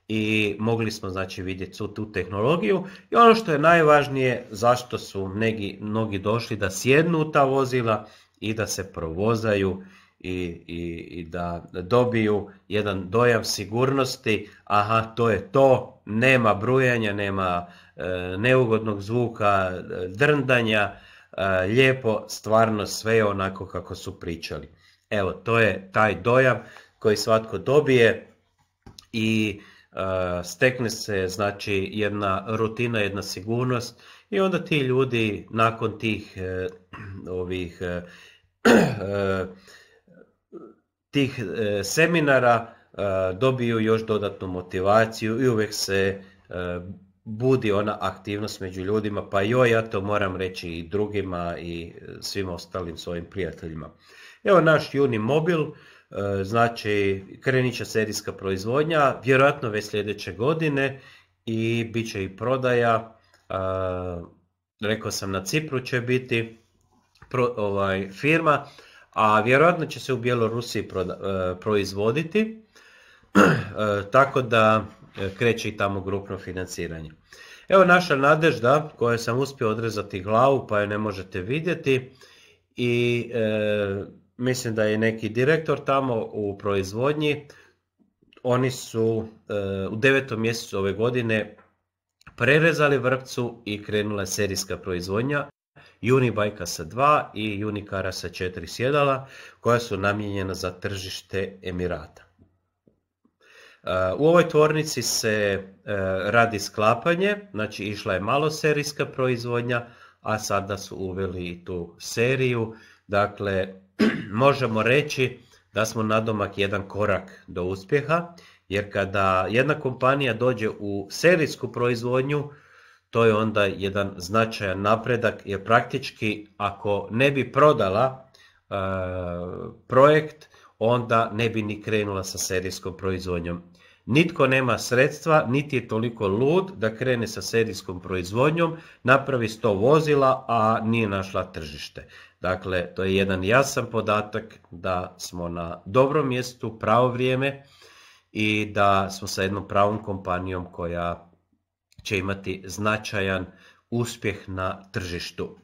i mogli smo znači vidjeti svu tu tehnologiju i ono što je najvažnije zašto su mnogi, mnogi došli da sjednu u ta vozila i da se provozaju i, i, i da dobiju jedan dojam sigurnosti, aha to je to, nema brujanja, nema e, neugodnog zvuka, e, drndanja, e, lijepo, stvarno sve onako kako su pričali. Evo, to je taj dojam koji svatko dobije i e, stekne se znači jedna rutina, jedna sigurnost i onda ti ljudi nakon tih e, ovih e, tih seminara dobiju još dodatnu motivaciju i uvijek se budi ona aktivnost među ljudima, pa joj ja to moram reći i drugima i svim ostalim svojim prijateljima. Evo naš Unimobil, e, znači krenit će serijska proizvodnja, vjerojatno već sljedeće godine i bit će i prodaja, e, rekao sam na Cipru će biti ovaj, firma, a vjerojatno će se u Bjelorusiji e, proizvoditi, tako da kreće i tamo grupno financiranje. Evo naša nadežda koja sam uspio odrezati glavu pa je ne možete vidjeti i mislim da je neki direktor tamo u proizvodnji, oni su e, u devetom mjesecu ove godine prerezali vrpcu i krenula serijska proizvodnja Unibajka sa 2 i Unikara sa 4 sjedala koja su namijenjena za tržište Emirata. E, u ovoj tvornici se e, radi sklapanje, znači išla je malo serijska proizvodnja, a sada su uveli i tu seriju, dakle možemo reći da smo nadomak jedan korak do uspjeha, jer kada jedna kompanija dođe u serijsku proizvodnju, to je onda jedan značajan napredak, jer praktički ako ne bi prodala e, projekt, onda ne bi ni krenula sa serijskom proizvodnjom. Nitko nema sredstva, niti je toliko lud da krene sa serijskom proizvodnjom, napravi 100 vozila, a nije našla tržište. Dakle, to je jedan jasan podatak da smo na dobrom mjestu, pravo vrijeme i da smo sa jednom pravom kompanijom koja će imati značajan uspjeh na tržištu.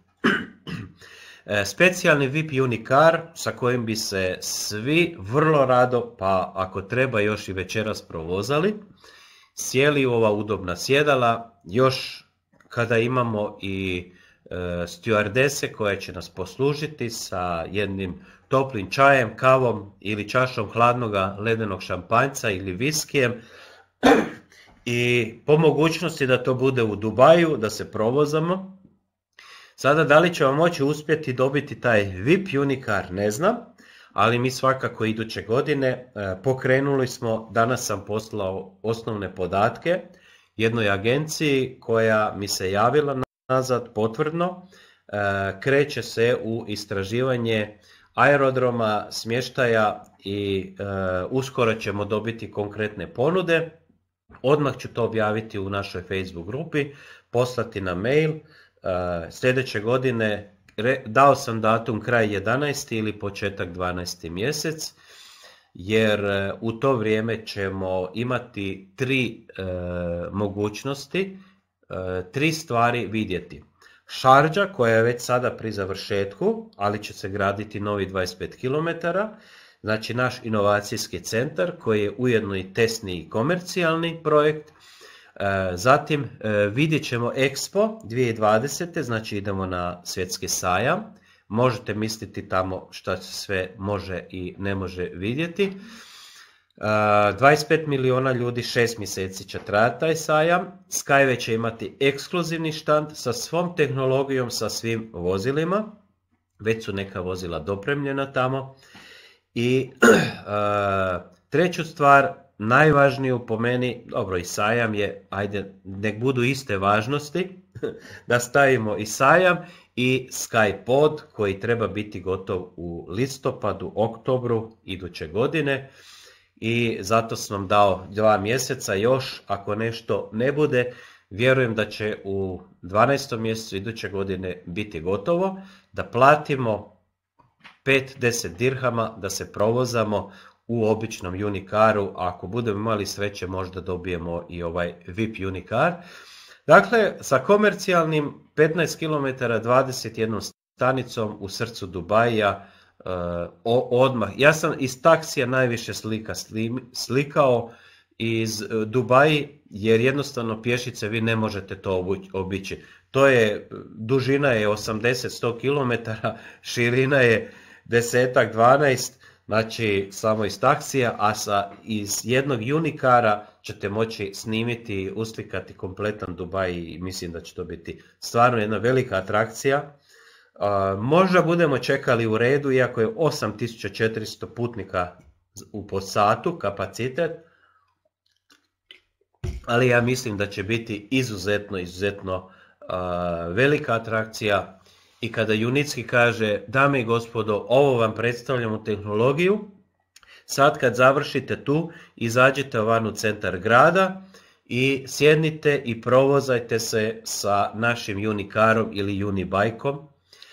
E, specijalni VIP Unicar sa kojim bi se svi vrlo rado, pa ako treba još i večeras provozali, sjeli u ova udobna sjedala, još kada imamo i e, stewardese koje će nas poslužiti sa jednim toplim čajem, kavom ili čašom hladnog ledenog šampanjca ili viskijem i po mogućnosti da to bude u Dubaju, da se provozamo Sada da li ćemo moći uspjeti dobiti taj VIP unikar, ne znam, ali mi svakako iduće godine e, pokrenuli smo, danas sam poslao osnovne podatke jednoj agenciji koja mi se javila nazad potvrdno, e, kreće se u istraživanje aerodroma, smještaja i e, uskoro ćemo dobiti konkretne ponude. Odmah ću to objaviti u našoj Facebook grupi, poslati na mail sljedeće godine dao sam datum kraj 11. ili početak 12. mjesec jer e, u to vrijeme ćemo imati tri e, mogućnosti, e, tri stvari vidjeti. Šarđa koja je već sada pri završetku, ali će se graditi novi 25 km, znači naš inovacijski centar koji je ujedno i tesni i komercijalni projekt, E, zatim e, vidjet ćemo Expo 2020. Znači idemo na svjetski sajam. Možete misliti tamo što se sve može i ne može vidjeti. 25 e, miliona ljudi 6 mjeseci će trajati taj sajam. Skyway će imati ekskluzivni štand sa svom tehnologijom, sa svim vozilima. Već su neka vozila dopremljena tamo. I treću stvar, najvažniju po meni, dobro i sajam je, ajde, nek budu iste važnosti, da stavimo i sajam i skypod koji treba biti gotov u listopadu, oktobru iduće godine i zato sam vam dao dva mjeseca još, ako nešto ne bude, vjerujem da će u 12. mjesecu iduće godine biti gotovo, da platimo 5-10 dirhama da se provozamo u običnom unikaru, ako budemo imali sreće možda dobijemo i ovaj VIP Unicar. Dakle, sa komercijalnim 15 km 21 stanicom u srcu Dubaja, eh, o, odmah. Ja sam iz taksija najviše slika slikao iz eh, Dubaji, jer jednostavno pješice vi ne možete to obići. To je, eh, dužina je 80-100 km, širina je desetak, 12 Znači, samo iz taksija, a sa, iz jednog unikara ćete moći snimiti, uslikati kompletan Dubaj i mislim da će to biti stvarno jedna velika atrakcija. Možda budemo čekali u redu, iako je 8400 putnika u posatu kapacitet, ali ja mislim da će biti izuzetno, izuzetno velika atrakcija i kada Junitski kaže, dame i gospodo, ovo vam predstavljamo tehnologiju, sad kad završite tu, izađite van u centar grada i sjednite i provozajte se sa našim Unikarom ili Unibajkom.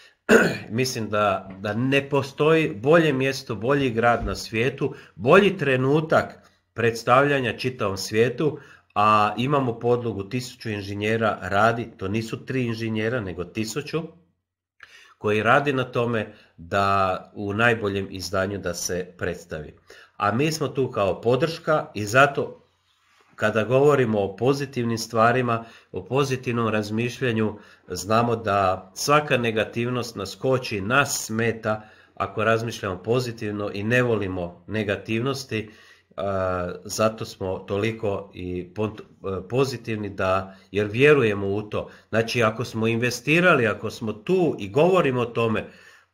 Mislim da, da ne postoji bolje mjesto, bolji grad na svijetu, bolji trenutak predstavljanja čitavom svijetu, a imamo podlogu tisuću inženjera radi, to nisu tri inženjera, nego tisuću koji radi na tome da u najboljem izdanju da se predstavi. A mi smo tu kao podrška i zato kada govorimo o pozitivnim stvarima, o pozitivnom razmišljanju, znamo da svaka negativnost nas koči, nas smeta ako razmišljamo pozitivno i ne volimo negativnosti zato smo toliko i e, pozitivni da jer vjerujemo u to. Znači ako smo investirali, ako smo tu i govorimo o tome,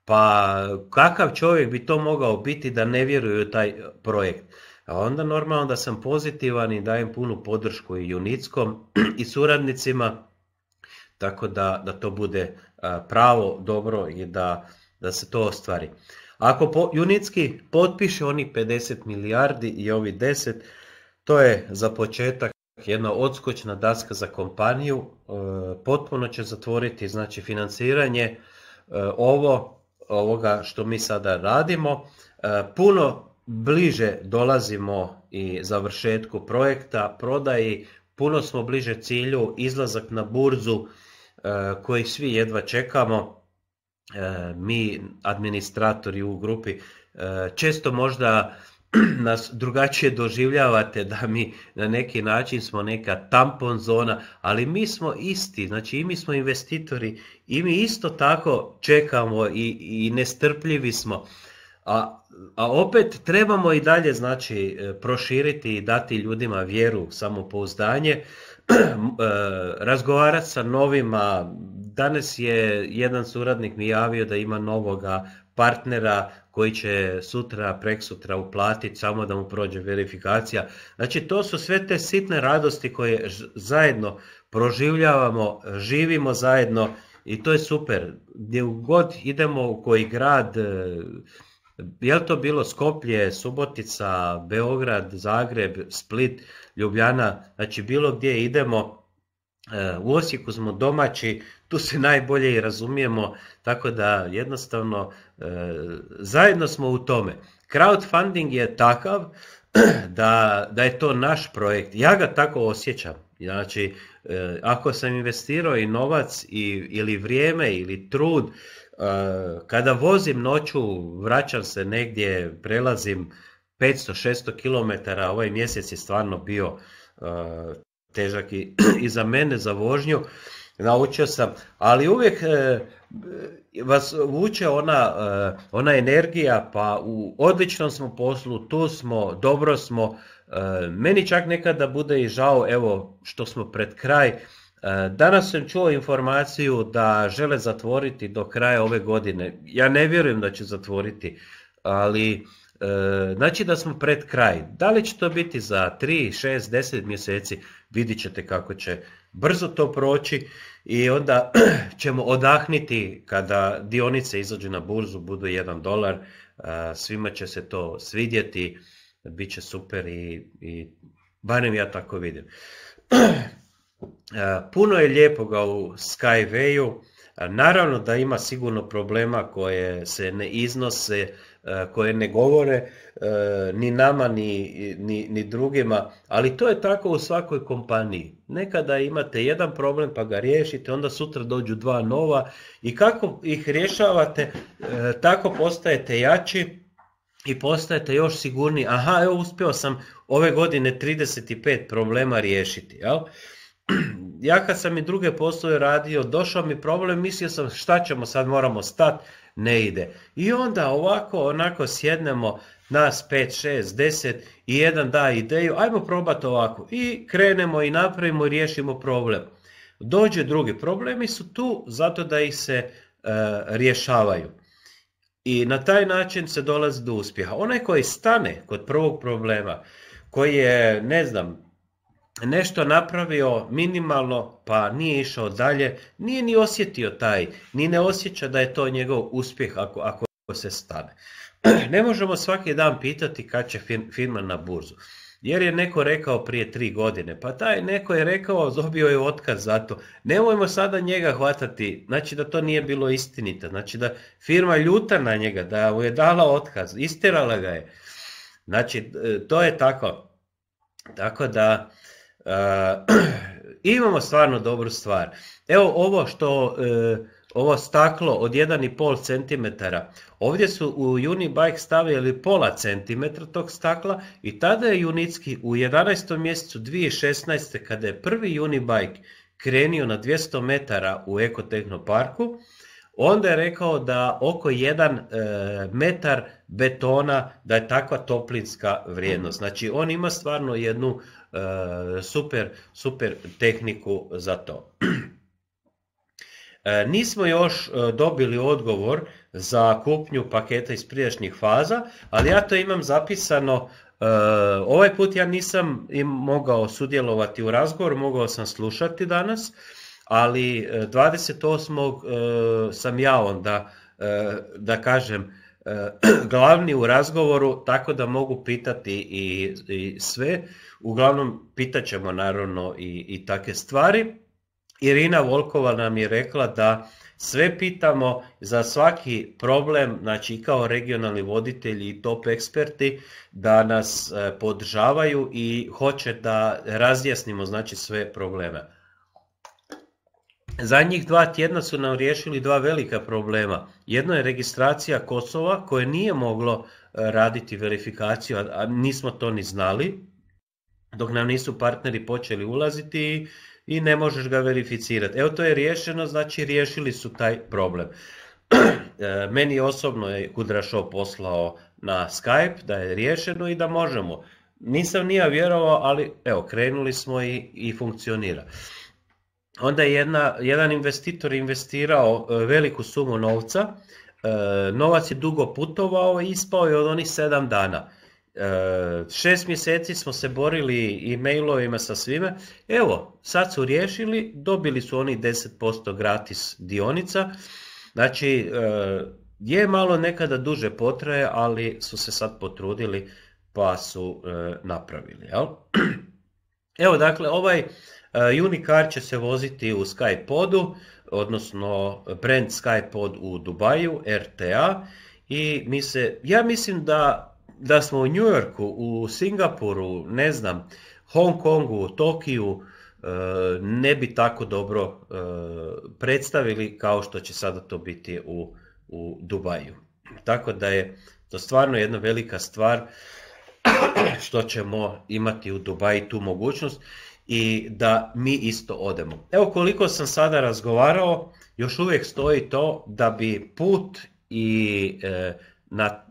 pa kakav čovjek bi to mogao biti da ne vjeruje u taj projekt? A onda normalno da sam pozitivan i dajem punu podršku i Junickom i suradnicima, tako da, da to bude pravo, dobro i da, da se to ostvari. Ako po, potpiše oni 50 milijardi i ovi 10, to je za početak jedna odskočna daska za kompaniju, e, potpuno će zatvoriti znači financiranje e, ovo ovoga što mi sada radimo. E, puno bliže dolazimo i završetku projekta, prodaji, puno smo bliže cilju, izlazak na burzu koji svi jedva čekamo E, mi administratori u grupi e, često možda nas drugačije doživljavate da mi na neki način smo neka tampon zona, ali mi smo isti, znači i mi smo investitori i mi isto tako čekamo i, i nestrpljivi smo. A, a opet trebamo i dalje znači e, proširiti i dati ljudima vjeru, samopouzdanje, razgovarati sa novima, Danas je jedan suradnik mi javio da ima novoga partnera koji će sutra, sutra uplatiti samo da mu prođe verifikacija. Znači to su sve te sitne radosti koje zajedno proživljavamo, živimo zajedno i to je super. Gdje god idemo u koji grad, e, je li to bilo Skoplje, Subotica, Beograd, Zagreb, Split, Ljubljana, znači bilo gdje idemo, e, u Osijeku smo domaći, tu se najbolje i razumijemo, tako da jednostavno e, zajedno smo u tome. Crowdfunding je takav da, da je to naš projekt. Ja ga tako osjećam. Znači, e, ako sam investirao i novac i, ili vrijeme ili trud, e, kada vozim noću, vraćam se negdje, prelazim 500-600 km, ovaj mjesec je stvarno bio težak i za mene, za vožnju, naučio sam, ali uvijek e, vas vuče ona, e, ona energija, pa u odličnom smo poslu, tu smo, dobro smo, e, meni čak nekada bude i žao, evo što smo pred kraj, Danas sam čuo informaciju da žele zatvoriti do kraja ove godine. Ja ne vjerujem da će zatvoriti, ali znači da smo pred kraj. Da li će to biti za 3, 6, 10 mjeseci, vidit ćete kako će brzo to proći i onda ćemo odahniti kada dionice izađu na burzu, budu 1 dolar, svima će se to svidjeti, bit će super i, i barem ja tako vidim. Puno je lijepoga u Skywayu, naravno da ima sigurno problema koje se ne iznose E, koje ne govore e, ni nama ni, ni, ni drugima, ali to je tako u svakoj kompaniji. Nekada imate jedan problem pa ga riješite, onda sutra dođu dva nova i kako ih rješavate, e, tako postajete jači i postajete još sigurniji. Aha, evo uspio sam ove godine 35 problema riješiti. Jel? Ja kad sam i druge poslove radio, došao mi problem, mislio sam šta ćemo sad, moramo stati, ne ide. I onda ovako, onako sjednemo nas 5, 6, 10 i jedan da ideju, ajmo probati ovako. I krenemo i napravimo i riješimo problem. Dođe drugi problemi su tu zato da ih se e, rješavaju. I na taj način se dolazi do uspjeha. Onaj koji stane kod prvog problema, koji je, ne znam, nešto napravio minimalno pa nije išao dalje, nije ni osjetio taj, ni ne osjeća da je to njegov uspjeh ako, ako se stane. Ne možemo svaki dan pitati kad će firma na burzu. Jer je neko rekao prije tri godine, pa taj neko je rekao, dobio je otkaz za to. Nemojmo sada njega hvatati, znači da to nije bilo istinito, znači da firma ljuta na njega, da mu je dala otkaz, istirala ga je. Znači, e, to je tako. Tako da, E, imamo stvarno dobru stvar. Evo ovo što e, ovo staklo od 1,5 cm. Ovdje su u Unibike stavili pola centimetra tog stakla i tada je Junicki u 11. mjesecu 2016. kada je prvi Unibike krenio na 200 metara u Parku onda je rekao da oko 1 e, metar betona da je takva toplinska vrijednost. Znači on ima stvarno jednu E, super, super tehniku za to. E, nismo još e, dobili odgovor za kupnju paketa iz prijašnjih faza, ali ja to imam zapisano. Ovaj put ja nisam mogao sudjelovati u razgovor, mogao sam slušati danas, ali 28. sam ja onda, da kažem, glavni u razgovoru, tako da mogu pitati i, sve. Uglavnom, pitat ćemo naravno i, i take stvari. Irina Volkova nam je rekla da sve pitamo za svaki problem, znači kao regionalni voditelji i top eksperti da nas e, podržavaju i hoće da razjasnimo znači sve probleme. Zadnjih dva tjedna su nam riješili dva velika problema. Jedno je registracija Kosova koje nije moglo e, raditi verifikaciju, a nismo to ni znali, dok nam nisu partneri počeli ulaziti i ne možeš ga verificirati. Evo to je riješeno, znači riješili su taj problem. E, meni osobno je Kudrašov poslao na Skype da je riješeno i da možemo. Nisam nija vjerovao, ali evo krenuli smo i, i funkcionira onda je jedna, jedan investitor investirao e, veliku sumu novca, e, novac je dugo putovao i ispao je od onih sedam dana. E, šest mjeseci smo se borili i mailovima sa svime. Evo, sad su riješili, dobili su oni 10% gratis dionica. Znači, je malo nekada duže potraje, ali su se sad potrudili pa su napravili. Jel? Evo, dakle, ovaj Eh, Unicar će se voziti u Skypodu, odnosno brand Skypod u Dubaju, RTA. I mi se, ja mislim da, da smo u New Yorku, u Singapuru, ne znam, Hong Kongu, Tokiju, eh, ne bi tako dobro eh, predstavili kao što će sada to biti u, u Dubaju. Tako da je to stvarno jedna velika stvar što ćemo imati u Dubaji tu mogućnost i da mi isto odemo. Evo koliko sam sada razgovarao, još uvijek stoji to da bi put i, e, na,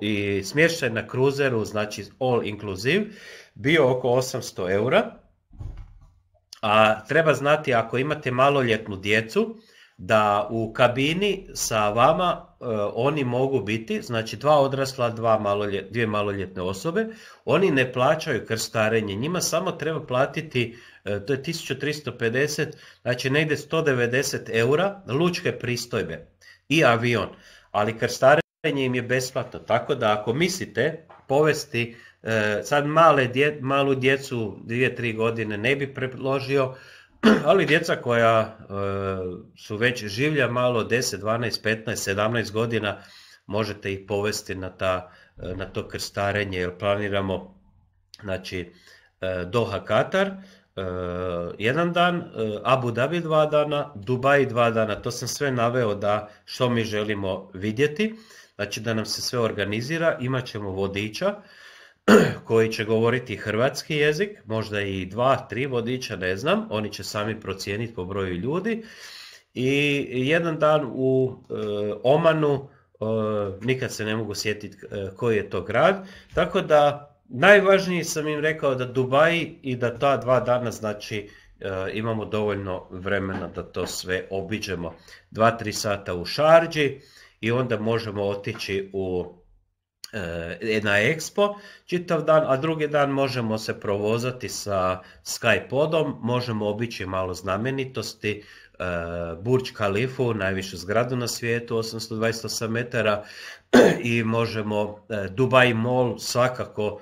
i, smještaj na kruzeru, znači all inclusive, bio oko 800 eura. A treba znati ako imate maloljetnu djecu, da u kabini sa vama E, oni mogu biti, znači dva odrasla, dva dvije maloljetne osobe, oni ne plaćaju krstarenje, njima samo treba platiti, e, to je 1350, znači negdje 190 eura lučke pristojbe i avion, ali krstarenje im je besplatno, tako da ako mislite povesti e, sad male malu djecu dvije, tri godine ne bi predložio, ali djeca koja e, su već življa malo 10, 12, 15, 17 godina možete ih povesti na, ta, e, na to krstarenje jer planiramo znači, e, Doha Katar jedan dan, Abu Dhabi dva dana, Dubai dva dana, to sam sve naveo da što mi želimo vidjeti, znači da nam se sve organizira, imat ćemo vodiča koji će govoriti hrvatski jezik, možda i dva, tri vodiča, ne znam, oni će sami procijeniti po broju ljudi. I jedan dan u e, Omanu, e, nikad se ne mogu sjetiti e, koji je to grad, tako da najvažniji sam im rekao da Dubaj i da ta dva dana znači imamo dovoljno vremena da to sve obiđemo. Dva, tri sata u Šarđi i onda možemo otići u E, na Expo čitav dan, a drugi dan možemo se provozati sa Skypodom, možemo obići malo znamenitosti, e, Burj Khalifu, najvišu zgradu na svijetu, 828 metara i možemo e, Dubai Mall svakako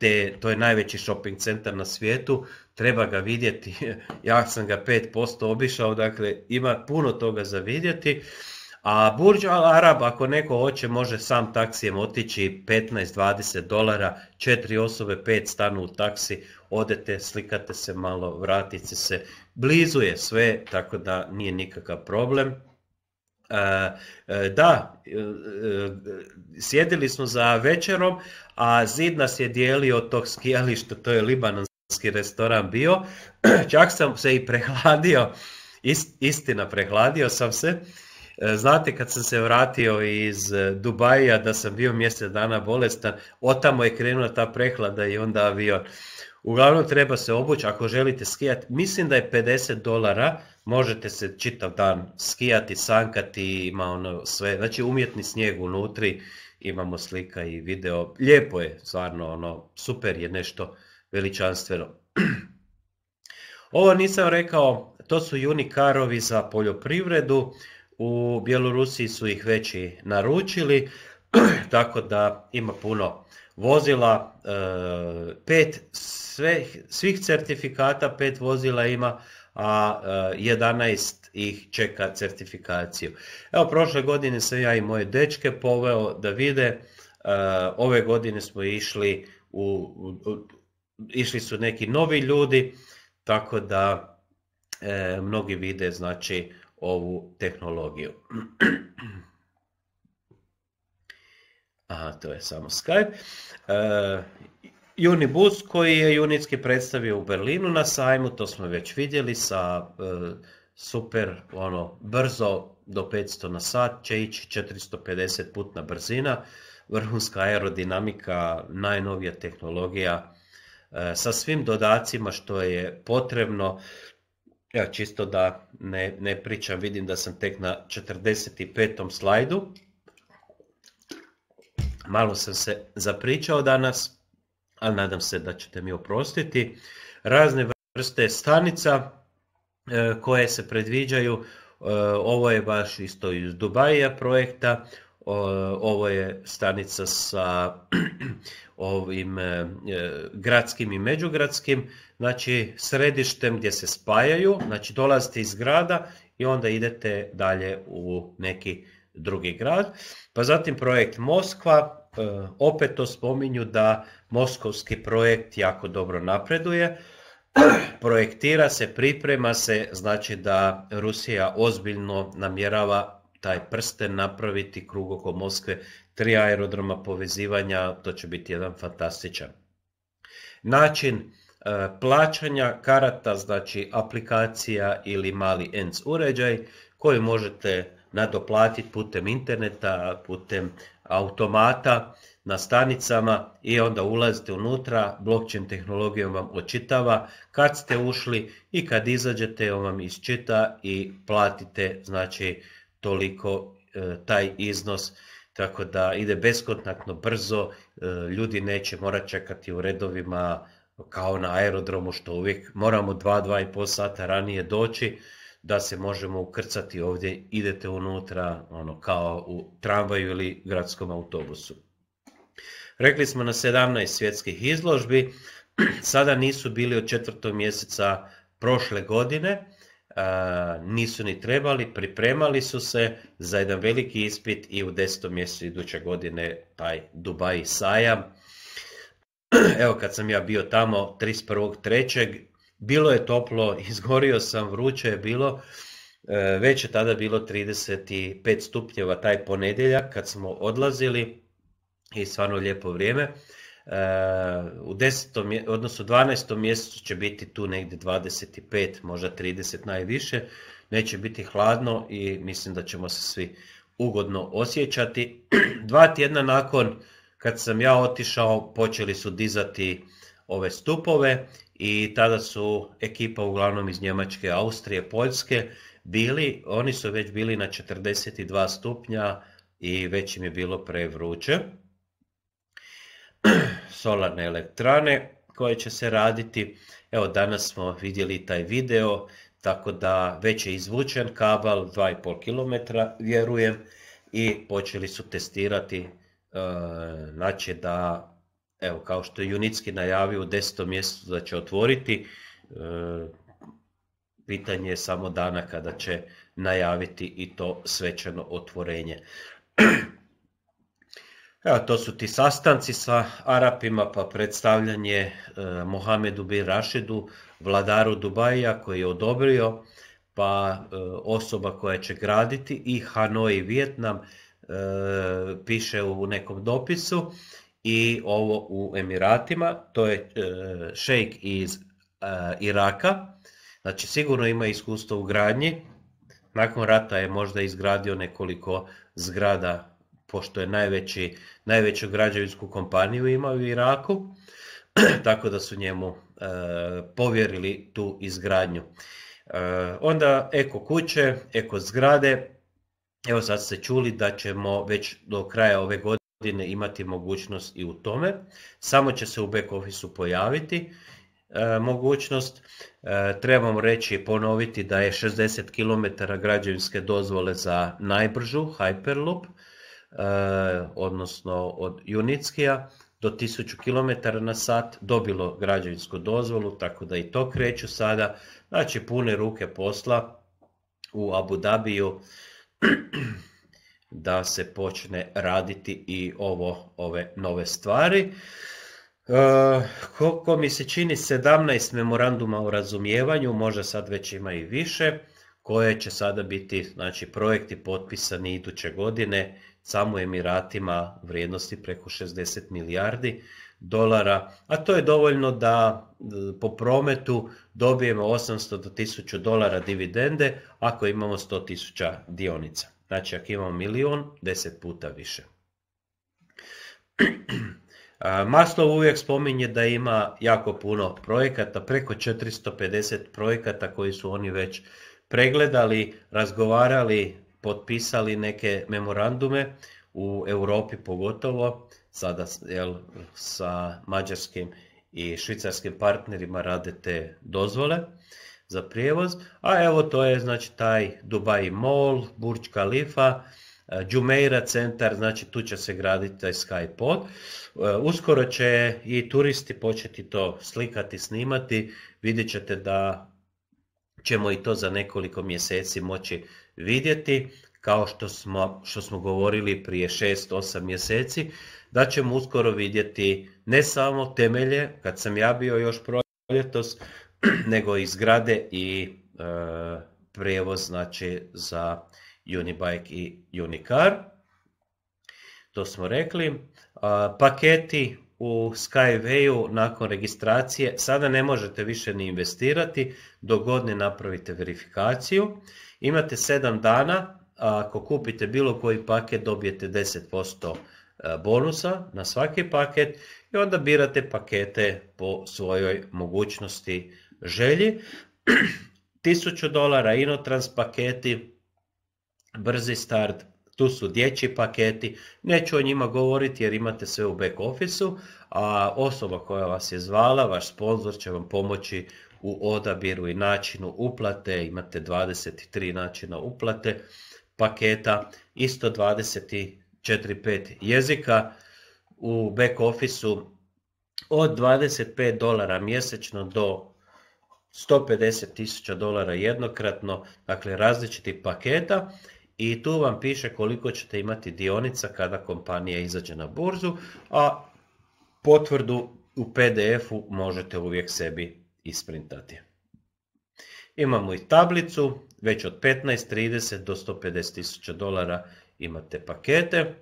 te, to je najveći shopping centar na svijetu, treba ga vidjeti, ja sam ga 5% obišao, dakle ima puno toga za vidjeti. A Burj Al Arab, ako neko hoće, može sam taksijem otići 15-20 dolara, četiri osobe, pet stanu u taksi, odete, slikate se malo, vratite se. Blizu je sve, tako da nije nikakav problem. E, e, da, e, sjedili smo za večerom, a zid nas je dijelio od tog skijališta, to je libanonski restoran bio. Čak sam se i prehladio, istina prehladio sam se E, znate kad sam se vratio iz e, Dubaja da sam bio mjesec dana bolestan, tamo je krenula ta prehlada i onda avion. Uglavnom treba se obući ako želite skijati. Mislim da je 50 dolara, možete se čitav dan skijati, sankati, ima ono sve. Znači umjetni snijeg unutri, imamo slika i video. Lijepo je, stvarno, ono, super je nešto veličanstveno. Ovo nisam rekao, to su unikarovi za poljoprivredu. U Bjelorusiji su ih već i naručili, tako da ima puno vozila, e, pet svih certifikata, pet vozila ima, a 11 e, ih čeka certifikaciju. Evo, prošle godine sam ja i moje dečke poveo da vide, e, ove godine smo išli u, išli su neki novi ljudi, tako da mnogi vide znači ovu tehnologiju. Aha, to je samo Skype. E, Unibus koji je Unitski predstavio u Berlinu na sajmu, to smo već vidjeli sa e, super, ono, brzo do 500 na sat će ići 450 putna brzina, vrhunska aerodinamika, najnovija tehnologija e, sa svim dodacima što je potrebno ja čisto da ne, ne pričam, vidim da sam tek na 45. slajdu. Malo sam se zapričao danas, ali nadam se da ćete mi oprostiti. Razne vrste stanica e, koje se predviđaju, e, ovo je baš isto iz Dubaja projekta, ovo je stanica sa ovim e, gradskim i međugradskim, znači središtem gdje se spajaju, znači dolazite iz grada i onda idete dalje u neki drugi grad. Pa zatim projekt Moskva, e, opet to spominju da moskovski projekt jako dobro napreduje, projektira se, priprema se, znači da Rusija ozbiljno namjerava taj prsten, napraviti krug oko Moskve, tri aerodroma povezivanja, to će biti jedan fantastičan. Način e, plaćanja karata, znači aplikacija ili mali ENC uređaj koji možete nadoplatiti putem interneta, putem automata na stanicama i onda ulazite unutra, blockchain tehnologijom vam očitava kad ste ušli i kad izađete on vam isčita i platite znači toliko e, taj iznos, tako da ide beskontaktno brzo, e, ljudi neće morati čekati u redovima kao na aerodromu što uvijek moramo 2-2,5 sata ranije doći da se možemo ukrcati ovdje, idete unutra ono, kao u tramvaju ili gradskom autobusu. Rekli smo na 17 svjetskih izložbi, sada nisu bili od četvrtog mjeseca prošle godine, nisu ni trebali, pripremali su se za jedan veliki ispit i u desetom mjesecu iduće godine taj Dubai sajam. Evo kad sam ja bio tamo 31.3. bilo je toplo, izgorio sam, vruće je bilo, e, već je tada bilo 35 stupnjeva taj ponedjeljak kad smo odlazili i stvarno lijepo vrijeme. Eh, u 10. odnosno 12. mjesecu će biti tu negdje 25, možda 30 najviše, neće biti hladno i mislim da ćemo se svi ugodno osjećati. Dva tjedna nakon kad sam ja otišao počeli su dizati ove stupove i tada su ekipa uglavnom iz Njemačke, Austrije, Poljske bili, oni su već bili na 42 stupnja i već im je bilo prevruće. solarne elektrane koje će se raditi. Evo danas smo vidjeli taj video, tako da već je izvučen kabal 2,5 km, vjerujem, i počeli su testirati, e, znači da, evo kao što je Junicki najavio u 10. mjestu da će otvoriti, e, pitanje je samo dana kada će najaviti i to svečano otvorenje. Evo, to su ti sastanci sa Arapima, pa predstavljanje e, Mohamedu bin Rašidu, vladaru Dubaja koji je odobrio, pa e, osoba koja će graditi i Hanoi Vjetnam e, piše u nekom dopisu i ovo u Emiratima, to je šejk iz Iraka, znači sigurno ima iskustvo u gradnji, nakon rata je možda izgradio nekoliko zgrada pošto je najveći, najveću građevinsku kompaniju ima u Iraku, tako da su njemu e, povjerili tu izgradnju. E, onda eko kuće, eko zgrade, evo sad ste čuli da ćemo već do kraja ove godine imati mogućnost i u tome, samo će se u back office pojaviti e, mogućnost. Trebamo reći i ponoviti da je 60 km građevinske dozvole za najbržu Hyperloop, Eh, odnosno od Junickija do 1000 km na sat dobilo građevinsku dozvolu, tako da i to kreću sada. Znači pune ruke posla u Abu Dhabiju da se počne raditi i ovo ove nove stvari. E, eh, koliko mi se čini 17 memoranduma o razumijevanju, možda sad već ima i više, koje će sada biti znači, projekti potpisani iduće godine samo Emiratima vrijednosti preko 60 milijardi dolara, a to je dovoljno da e, po prometu dobijemo 800 do 1000 dolara dividende ako imamo 100 tisuća dionica. Znači ako imamo milion, 10 puta više. Maslov uvijek spominje da ima jako puno projekata, preko 450 projekata koji su oni već pregledali, razgovarali, potpisali neke memorandume u Europi pogotovo, sada jel, sa mađarskim i švicarskim partnerima rade te dozvole za prijevoz, a evo to je znači taj Dubai Mall, Burj Khalifa, eh, Jumeirah centar, znači tu će se graditi taj Skypod. Eh, uskoro će i turisti početi to slikati, snimati, vidjet ćete da ćemo i to za nekoliko mjeseci moći vidjeti, kao što smo, što smo govorili prije 6-8 mjeseci, da ćemo uskoro vidjeti ne samo temelje, kad sam ja bio još proljetos, nego i zgrade i e, prijevoz znači, za Unibike i Unicar. To smo rekli. E, paketi u Skywayu nakon registracije sada ne možete više ni investirati dok god napravite verifikaciju. Imate 7 dana, ako kupite bilo koji paket dobijete 10% e, bonusa na svaki paket i onda birate pakete po svojoj mogućnosti želji. 1000 dolara inotrans paketi, brzi start, tu su dječji paketi, neću o njima govoriti jer imate sve u back officeu, a osoba koja vas je zvala, vaš sponsor će vam pomoći u odabiru i načinu uplate, imate 23 načina uplate paketa, isto 24-5 jezika, u back office-u od 25 dolara mjesečno do 150 tisuća dolara jednokratno, dakle različiti paketa i tu vam piše koliko ćete imati dionica kada kompanija izađe na burzu, a potvrdu u PDF-u možete uvijek sebi isprintati. Imamo i tablicu, već od 15, 30 do 150 tisuća dolara imate pakete.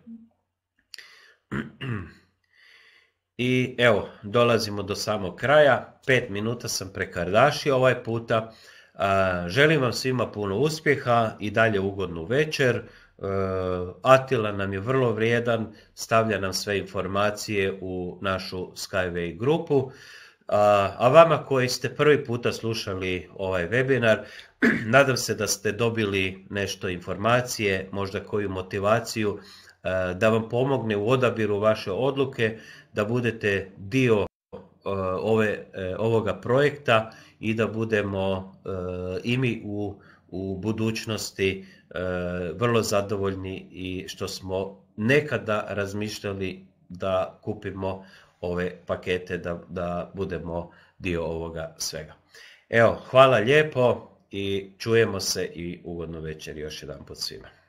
I evo, dolazimo do samog kraja. 5 minuta sam prekardašio ovaj puta. Želim vam svima puno uspjeha i dalje ugodnu večer. E, Atila nam je vrlo vrijedan, stavlja nam sve informacije u našu Skyway grupu. A vama koji ste prvi puta slušali ovaj webinar, nadam se da ste dobili nešto informacije, možda koju motivaciju, e, da vam pomogne u odabiru vaše odluke, da budete dio e, ove, e, ovoga projekta i da budemo i mi u, u budućnosti vrlo zadovoljni i što smo nekada razmišljali da kupimo ove pakete da, da budemo dio ovoga svega. Evo, hvala lijepo i čujemo se i ugodno večer još jedan put svima.